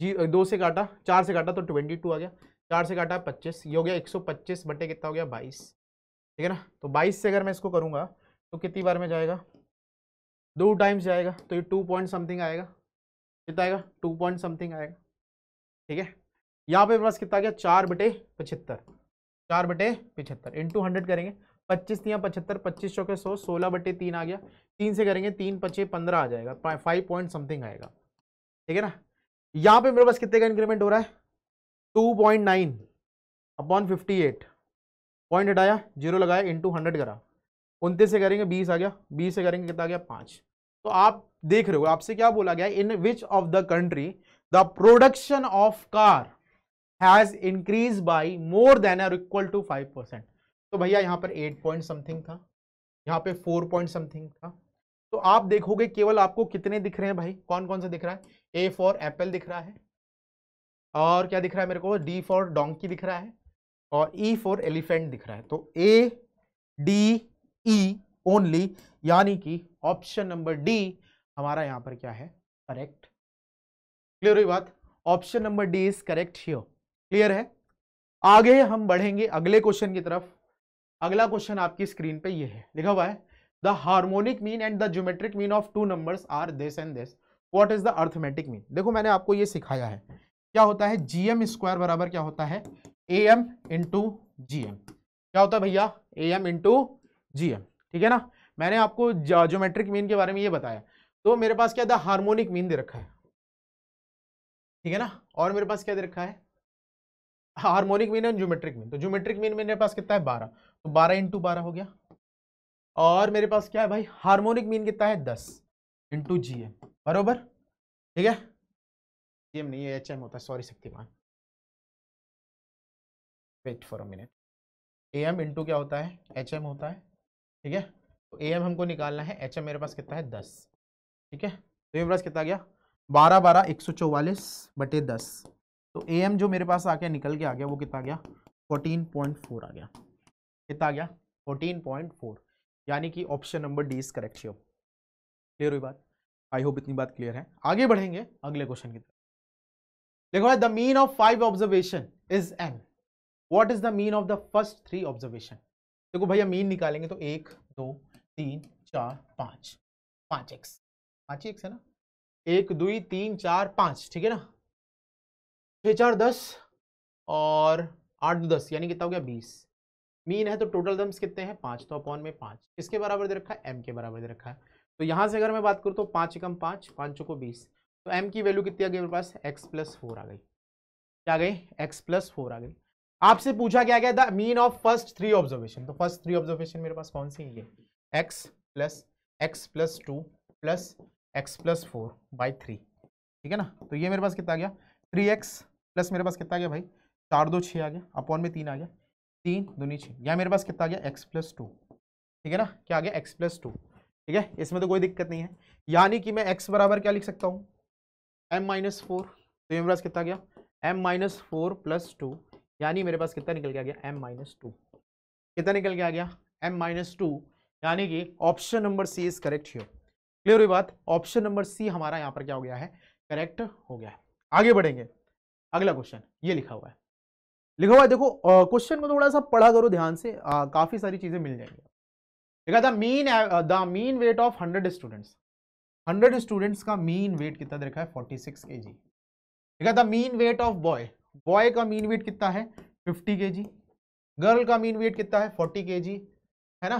A: जी दो से काटा चार से काटा तो ट्वेंटी टू आ गया चार से काटा पच्चीस ये हो गया एक सौ पच्चीस बटे कितना हो गया बाईस ठीक है ना तो बाईस से अगर मैं इसको करूँगा तो कितनी बार में जाएगा दो टाइम्स जाएगा तो ये टू पॉइंट समथिंग आएगा कितना आएगा टू पॉइंट समथिंग आएगा ठीक है यहाँ पे मेरे पास कितना गया चार बटे पचहत्तर चार बटे पिछहत्तर इंटू हंड्रेड करेंगे पच्चीस तीन पचहत्तर पच्चीस चौके सौ सोलह बटे तीन आ गया तीन से करेंगे तीन पचे पंद्रह आ जाएगा फाइव पॉइंट समथिंग आएगा ठीक है ना यहाँ पे मेरे पास कितने का इंक्रीमेंट हो रहा है two point nine upon fifty eight point हटाया जीरो लगाया इंटू हंड्रेड करा उनतीस से करेंगे बीस आ गया बीस से करेंगे कितना आ गया पाँच तो आप देख रहे हो आपसे क्या बोला गया in which of the country the production of car has increased by more than or equal to 5%. तो भैया यहाँ पर 8 पॉइंट समथिंग था यहां पे 4 पॉइंट समथिंग था तो आप देखोगे केवल आपको कितने दिख रहे हैं भाई कौन कौन सा दिख रहा है ए फॉर एप्पल दिख रहा है और क्या दिख रहा है मेरे को डी फॉर डोंकी दिख रहा है और ई फॉर एलिफेंट दिख रहा है तो ए डी ई ओनली यानी कि ऑप्शन नंबर डी हमारा यहां पर क्या है करेक्ट क्लियर हुई बात option number D is correct here clear है आगे हम बढ़ेंगे अगले क्वेश्चन की तरफ अगला क्वेश्चन आपकी स्क्रीन पे ये है लिखा हुआ है the harmonic mean and the geometric mean of two numbers are this and this what is the arithmetic mean देखो मैंने आपको ये सिखाया है क्या होता है जी एम स्क्वायर बराबर क्या होता है A M into G M क्या होता है भैया A M into G M ठीक है ना मैंने आपको ज्योमेट्रिक मीन के बारे में ये बताया तो मेरे पास क्या था हार्मोनिक मीन दे रखा है ठीक है ना और मेरे पास क्या दे रखा है harmonic mean and geometric mean तो ज्योमेट्रिक मीन मेरे पास कितना है बारह तो बारह इंटू बारह हो गया और मेरे पास क्या है भाई हार्मोनिक मीन कितना है दस इंटू जी एम
B: बरोबर ठीक है जी एम नहीं है एच एम होता है sorry Shaktimaan wait for a minute A M into क्या होता है एच एम होता है
A: ठीक है तो ए एम हमको निकालना है एच एम मेरे पास कितना है दस ठीक है तो मेरे पास कितना गया बारह बारह एक सौ चौवालीस बटे दस तो ए एम जो मेरे पास आके निकल के आ गया वो कितना गया फोर्टीन पॉइंट फोर आ गया कितना गया फोर्टीन पॉइंट फोर यानी कि option number D is correct so clear हुई बात आई होप इतनी बात क्लियर है आगे बढ़ेंगे अगले क्वेश्चन की तरफ देखो the mean of five observation is n what is the mean of the first three observation देखो भैया मीन निकालेंगे तो एक दो तीन चार पाँच पाँच एक्स पाँच ही एक्स है ना एक दुई तीन चार पाँच ठीक है ना छः चार दस और आठ दो दस यानी कितना हो गया बीस मीन है तो टोटल दम्स कितने हैं पाँच तो अपॉन में पाँच किसके बराबर दे रखा है एम के बराबर दे रखा है तो यहाँ से अगर मैं बात करूँ तो पाँच एकम पाँच पाँचों को बीस तो एम की वैल्यू कितनी आ गई मेरे पास एक्स प्लस फोर आ गई क्या आ गई एक्स प्लस फोर आ गई आपसे पूछा क्या गया the mean of first three observation तो फर्स्ट थ्री ऑब्जर्वेशन मेरे पास कौन सी है X plus X plus two plus X plus four by three ठीक है ना तो ये मेरे पास कितना आ गया थ्री एक्स प्लस मेरे पास कितना आ गया भाई चार दो छः आ गया अपॉन में तीन आ गया तीन दूनी छः या मेरे पास कितना आ गया एक्स प्लस टू ठीक है ना क्या आ गया एक्स प्लस टू ठीक है इसमें तो कोई दिक्कत नहीं है यानी कि मैं एक्स बराबर क्या लिख सकता हूँ एम माइनस फोर तो ये मेरे पास कितना गया M minus four plus two यानी मेरे पास कितना निकल के आ गया एम माइनस टू कितना निकल के आ गया एम माइनस टू यानी कि option number C is correct here clear हुई बात ऑप्शन नंबर सी हमारा यहाँ पर क्या हो गया है करेक्ट हो गया है आगे बढ़ेंगे अगला क्वेश्चन ये लिखा हुआ है लिखा हुआ है देखो क्वेश्चन को थोड़ा सा पढ़ा करो ध्यान से आ, काफी सारी चीजें मिल जाएंगी लिखा था mean the mean weight of hundred students hundred students का मीन वेट कितना दे रखा है फोर्टी सिक्स के जी लिखा था mean weight of boy boy का मीन वेट कितना है फिफ्टी के जी गर्ल का मीन वेट कितना है फोर्टी के जी है ना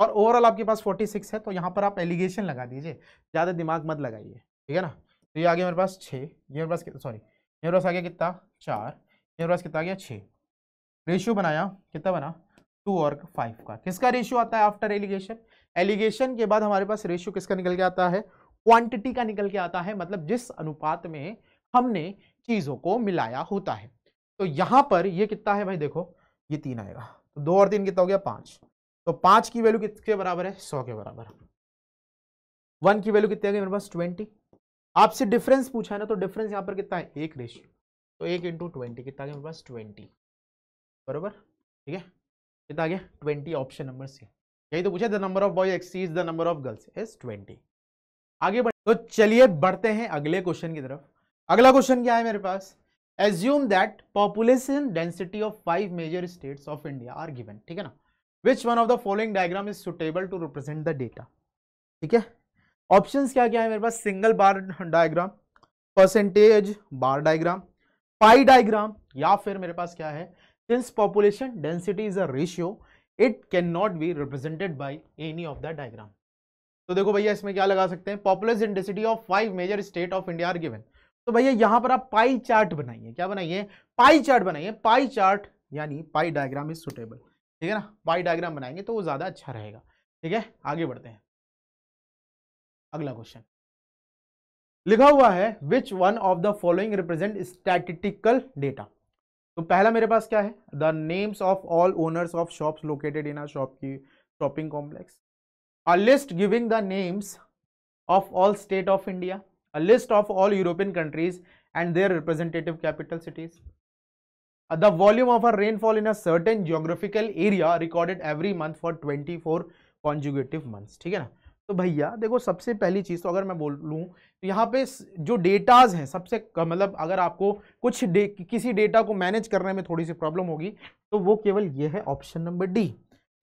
A: और ओवरऑल आपके पास 46 है तो यहाँ पर आप एलिगेशन लगा दीजिए ज़्यादा दिमाग मत लगाइए ठीक है ना तो ये आ गया मेरे पास छः ये मेरे पास सॉरी मेरे पास आ गया कितना चार मेरे पास कितना आ गया छः रेशियो बनाया कितना बना टू और फाइव का किसका रेशियो आता है आफ्टर एलिगेशन एलिगेशन के बाद हमारे पास रेशियो किसका निकल के आता है क्वान्टिटी का निकल के आता है मतलब जिस अनुपात में हमने चीज़ों को मिलाया होता है तो यहाँ पर ये कितना है भाई देखो ये तीन आएगा तो दो और तीन कितना हो गया पाँच तो पांच की वैल्यू कितने बराबर है सौ के बराबर वन की वैल्यू कितनी आ गई मेरे पास ट्वेंटी आपसे डिफरेंस पूछा है ना तो डिफरेंस यहाँ पर कितना है एक रेशियो तो एक इंटू ट्वेंटी कितना मेरे पास ट्वेंटी बराबर ठीक है कितना आ गया ट्वेंटी ऑप्शन नंबर सी यही तो पूछा the number of boy exceeds the number of girls is twenty आगे बढ़ तो चलिए बढ़ते हैं अगले क्वेश्चन की तरफ अगला क्वेश्चन क्या है मेरे पास assume that population density of five major states of India are given ठीक है ना which one of the following diagram is suitable to represent the data ठीक है ऑप्शन क्या क्या है मेरे पास single bar diagram percentage bar diagram pie diagram या फिर मेरे पास क्या है since population density is a ratio it can not be represented by any of the diagram तो देखो भैया इसमें क्या लगा सकते हैं popular density of five major state of India are given तो भैया यहां पर आप पाई चार्ट बनाइए क्या बनाइए पाई चार्ट बनाइए पाई चार्ट यानी पाई डायग्राम इज सुटेबल ठीक है ना बाई डायग्राम बनाएंगे तो वो ज़्यादा अच्छा रहेगा ठीक है आगे बढ़ते हैं अगला क्वेश्चन लिखा हुआ है which one of the following represent statistical data तो पहला मेरे पास क्या है the names of all owners of shops located in our shop की shopping complex a list giving the names of all state of India a list of all European countries and their representative capital cities the volume of a rainfall in a certain geographical area recorded every month for twenty four conjugative month ठीक है ना तो भैया देखो सबसे पहली चीज़ तो अगर मैं बोल लूँ तो यहाँ पे जो डेटाज हैं सबसे मतलब अगर आपको कुछ डे दे, किसी डेटा को मैनेज करने में थोड़ी सी प्रॉब्लम होगी तो वो केवल ये है ऑप्शन नंबर डी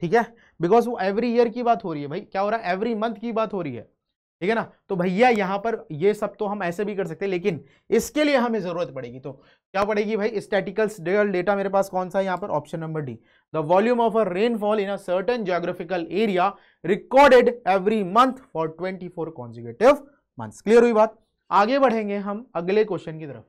A: ठीक है बिकॉज वो एवरी ईयर की बात हो रही है भाई क्या हो रहा है एवरी मंथ की बात हो रही है ठीक है ना तो भैया यहाँ पर ये सब तो हम ऐसे भी कर सकते हैं लेकिन इसके लिए हमें ज़रूरत पड़ेगी तो क्या पड़ेगी भाई स्टैटिकल डेटा मेरे पास कौन सा है यहाँ पर option number D the volume of a rainfall in a certain geographical area recorded every month for twenty four consecutive month clear हुई बात आगे बढ़ेंगे हम अगले क्वेश्चन की तरफ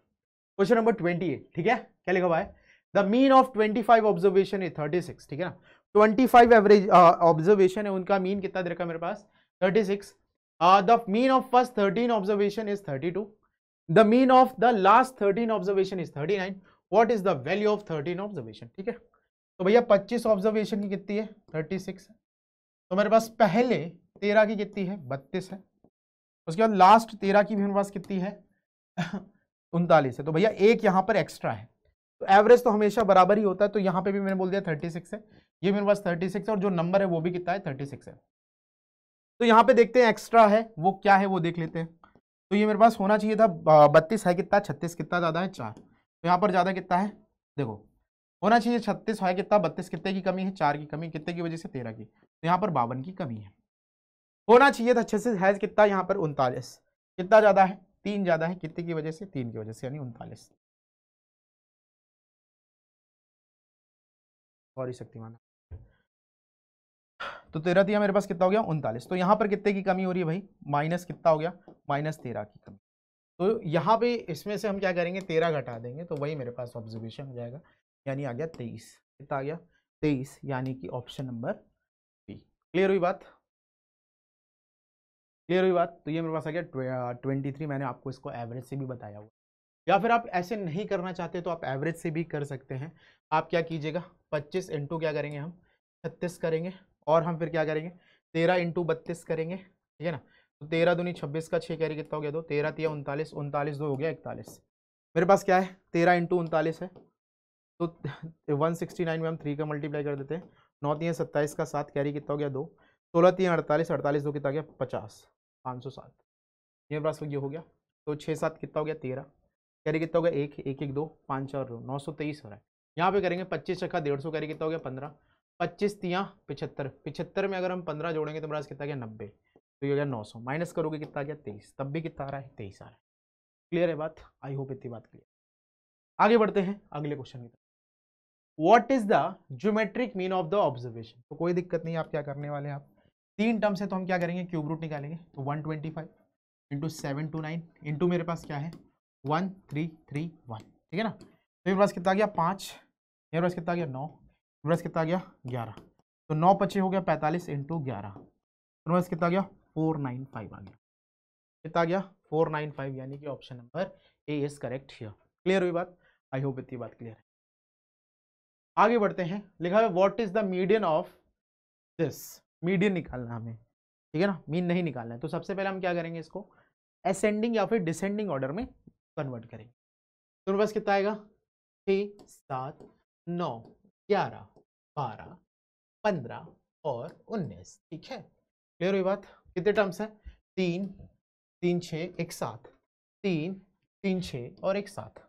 A: क्वेश्चन नंबर ट्वेंटी एट ठीक है क्या लिखा हुआ है the mean of twenty five observation is thirty six ठीक है ना ट्वेंटी फाइव एवरेज ऑब्जर्वेशन है उनका मीन कितना दे रखा है मेरे पास thirty six mean of first thirteen observation is thirty two the mean of the last thirteen observation is thirty nine what is the value of thirteen observation ठीक है तो भैया पच्चीस ऑब्जर्वेशन की कितनी है 36 है तो मेरे पास पहले तेरह की कितनी है बत्तीस है उसके बाद लास्ट तेरह की भी मेरे पास कितनी है उनतालीस है तो भैया एक यहाँ पर एक्स्ट्रा है तो एवरेज तो हमेशा बराबर ही होता है तो यहाँ पे भी मैंने बोल दिया थर्टी सिक्स है ये मेरे पास थर्टी सिक्स है और जो नंबर है वो भी कितना है थर्टी सिक्स है तो यहाँ पे देखते हैं एक्स्ट्रा है वो क्या है वो देख लेते हैं तो ये मेरे पास होना चाहिए था बत्तीस है कितना छत्तीस कितना ज़्यादा है चार तो यहाँ पर ज़्यादा कितना है देखो होना चाहिए छत्तीस है कितना बत्तीस कितने की कमी है चार की कमी कितने की वजह से तेरह की तो यहाँ पर बावन की कमी है होना चाहिए था छत्तीस है कितना यहाँ पर उनतालीस कितना
B: ज़्यादा है तीन ज़्यादा है कितने की वजह से तीन की वजह से यानी उनतालीस सॉरी शक्तिमान तो तेरह दिया मेरे पास कितना हो गया उनतालीस तो यहाँ पर कितने की कमी हो रही है भाई माइनस कितना हो गया माइनस तेरह
A: की कमी तो यहाँ पे इसमें से हम क्या करेंगे तेरह घटा देंगे तो वही मेरे पास ऑब्जर्वेशन हो जाएगा यानी आ गया तेईस कितना आ गया तेईस यानी कि ऑप्शन नंबर बी क्लियर हुई बात क्लियर हुई बात तो ये मेरे पास आ गया ट्वेंटी थ्री मैंने आपको इसको एवरेज से भी बताया हुआ या फिर आप ऐसे नहीं करना चाहते तो आप एवरेज से भी कर सकते हैं आप क्या कीजिएगा पच्चीस इंटू क्या करेंगे हम छत्तीस करेंगे और हम फिर क्या करेंगे तेरह इंटू बत्तीस करेंगे ठीक है ना तो तेरह दूनी छब्बीस का छः कैरी कितना हो गया दो तेरह तीन उनतालीस उनतालीस दो हो गया इकतालीस मेरे पास क्या है तेरह इंटू उनतालीस है तो वन सिक्सटी नाइन में हम थ्री का मल्टीप्लाई कर देते हैं नौ तीन सत्ताईस का सात कैरी कितना हो गया दो सोलह तीन अड़तालीस अड़तालीस दो कितना गया पचास पाँच सौ सात मेरे पास तो ये हो गया तो छः सात कितना हो गया तेरह कैरी कितना हो गया एक एक एक दो पाँच चार दो नौ सौ तेईस हो रहा है यहाँ पे करेंगे पच्चीस छक्का डेढ़ सौ कैरी कितना हो गया पंद्रह पच्चीस तिया पिछहत्तर पिछहत्तर में अगर हम पंद्रह जोड़ेंगे तो मेरा कितना गया नब्बे तो ये गया नौ सौ माइनस करोगे कितना गया तेईस तब भी कितना आ रहा है तेईस आ रहा है क्लियर है बात आई होप इतनी बात क्लियर आगे बढ़ते हैं अगले क्वेश्चन की तरफ what is the geometric mean of the observation तो कोई दिक्कत नहीं आप क्या करने वाले आप तीन टर्म से तो हम क्या करेंगे क्यूब रूट निकालेंगे तो one twenty five into seven two nine into मेरे पास क्या है वन थ्री थ्री वन ठीक है ना तो मेरे पास कितना गया पाँच मेरे पास कितना गया नौ इन्वर्स कितना आ गया ग्यारह तो नौ पच्चीस हो गया पैंतालीस इंटू ग्यारह इन्वर्स कितना गया फोर नाइन फाइव आ गया कितना आ गया फोर नाइन फाइव यानी कि option number A is correct here clear हुई बात आई होप इतनी बात क्लियर है आगे बढ़ते हैं लिखा है what is the median of this median निकालना हमें ठीक है ना मीन नहीं निकालना है तो सबसे पहले हम क्या करेंगे इसको असेंडिंग या फिर डिसेंडिंग ऑर्डर में कन्वर्ट करेंगे तो बस कितना आएगा छः सात नौ ग्यारह बारह पंद्रह और उन्नीस ठीक है क्लियर हुई बात कितने टर्म्स हैं तीन तीन छः एक साथ तीन तीन छः और एक साथ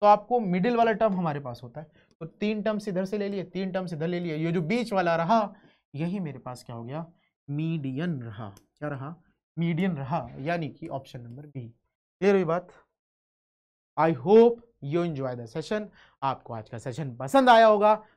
A: तो आपको मिडिल वाला टर्म हमारे पास होता है तो तीन टर्म्स इधर से ले लिए तीन टर्म्स इधर ले लिए ये जो बीच वाला रहा यही मेरे पास क्या हो गया मीडियन रहा क्या रहा मीडियन रहा यानी कि ऑप्शन नंबर बी क्लियर हुई बात I hope you enjoy the session आपको आज का सेशन पसंद आया होगा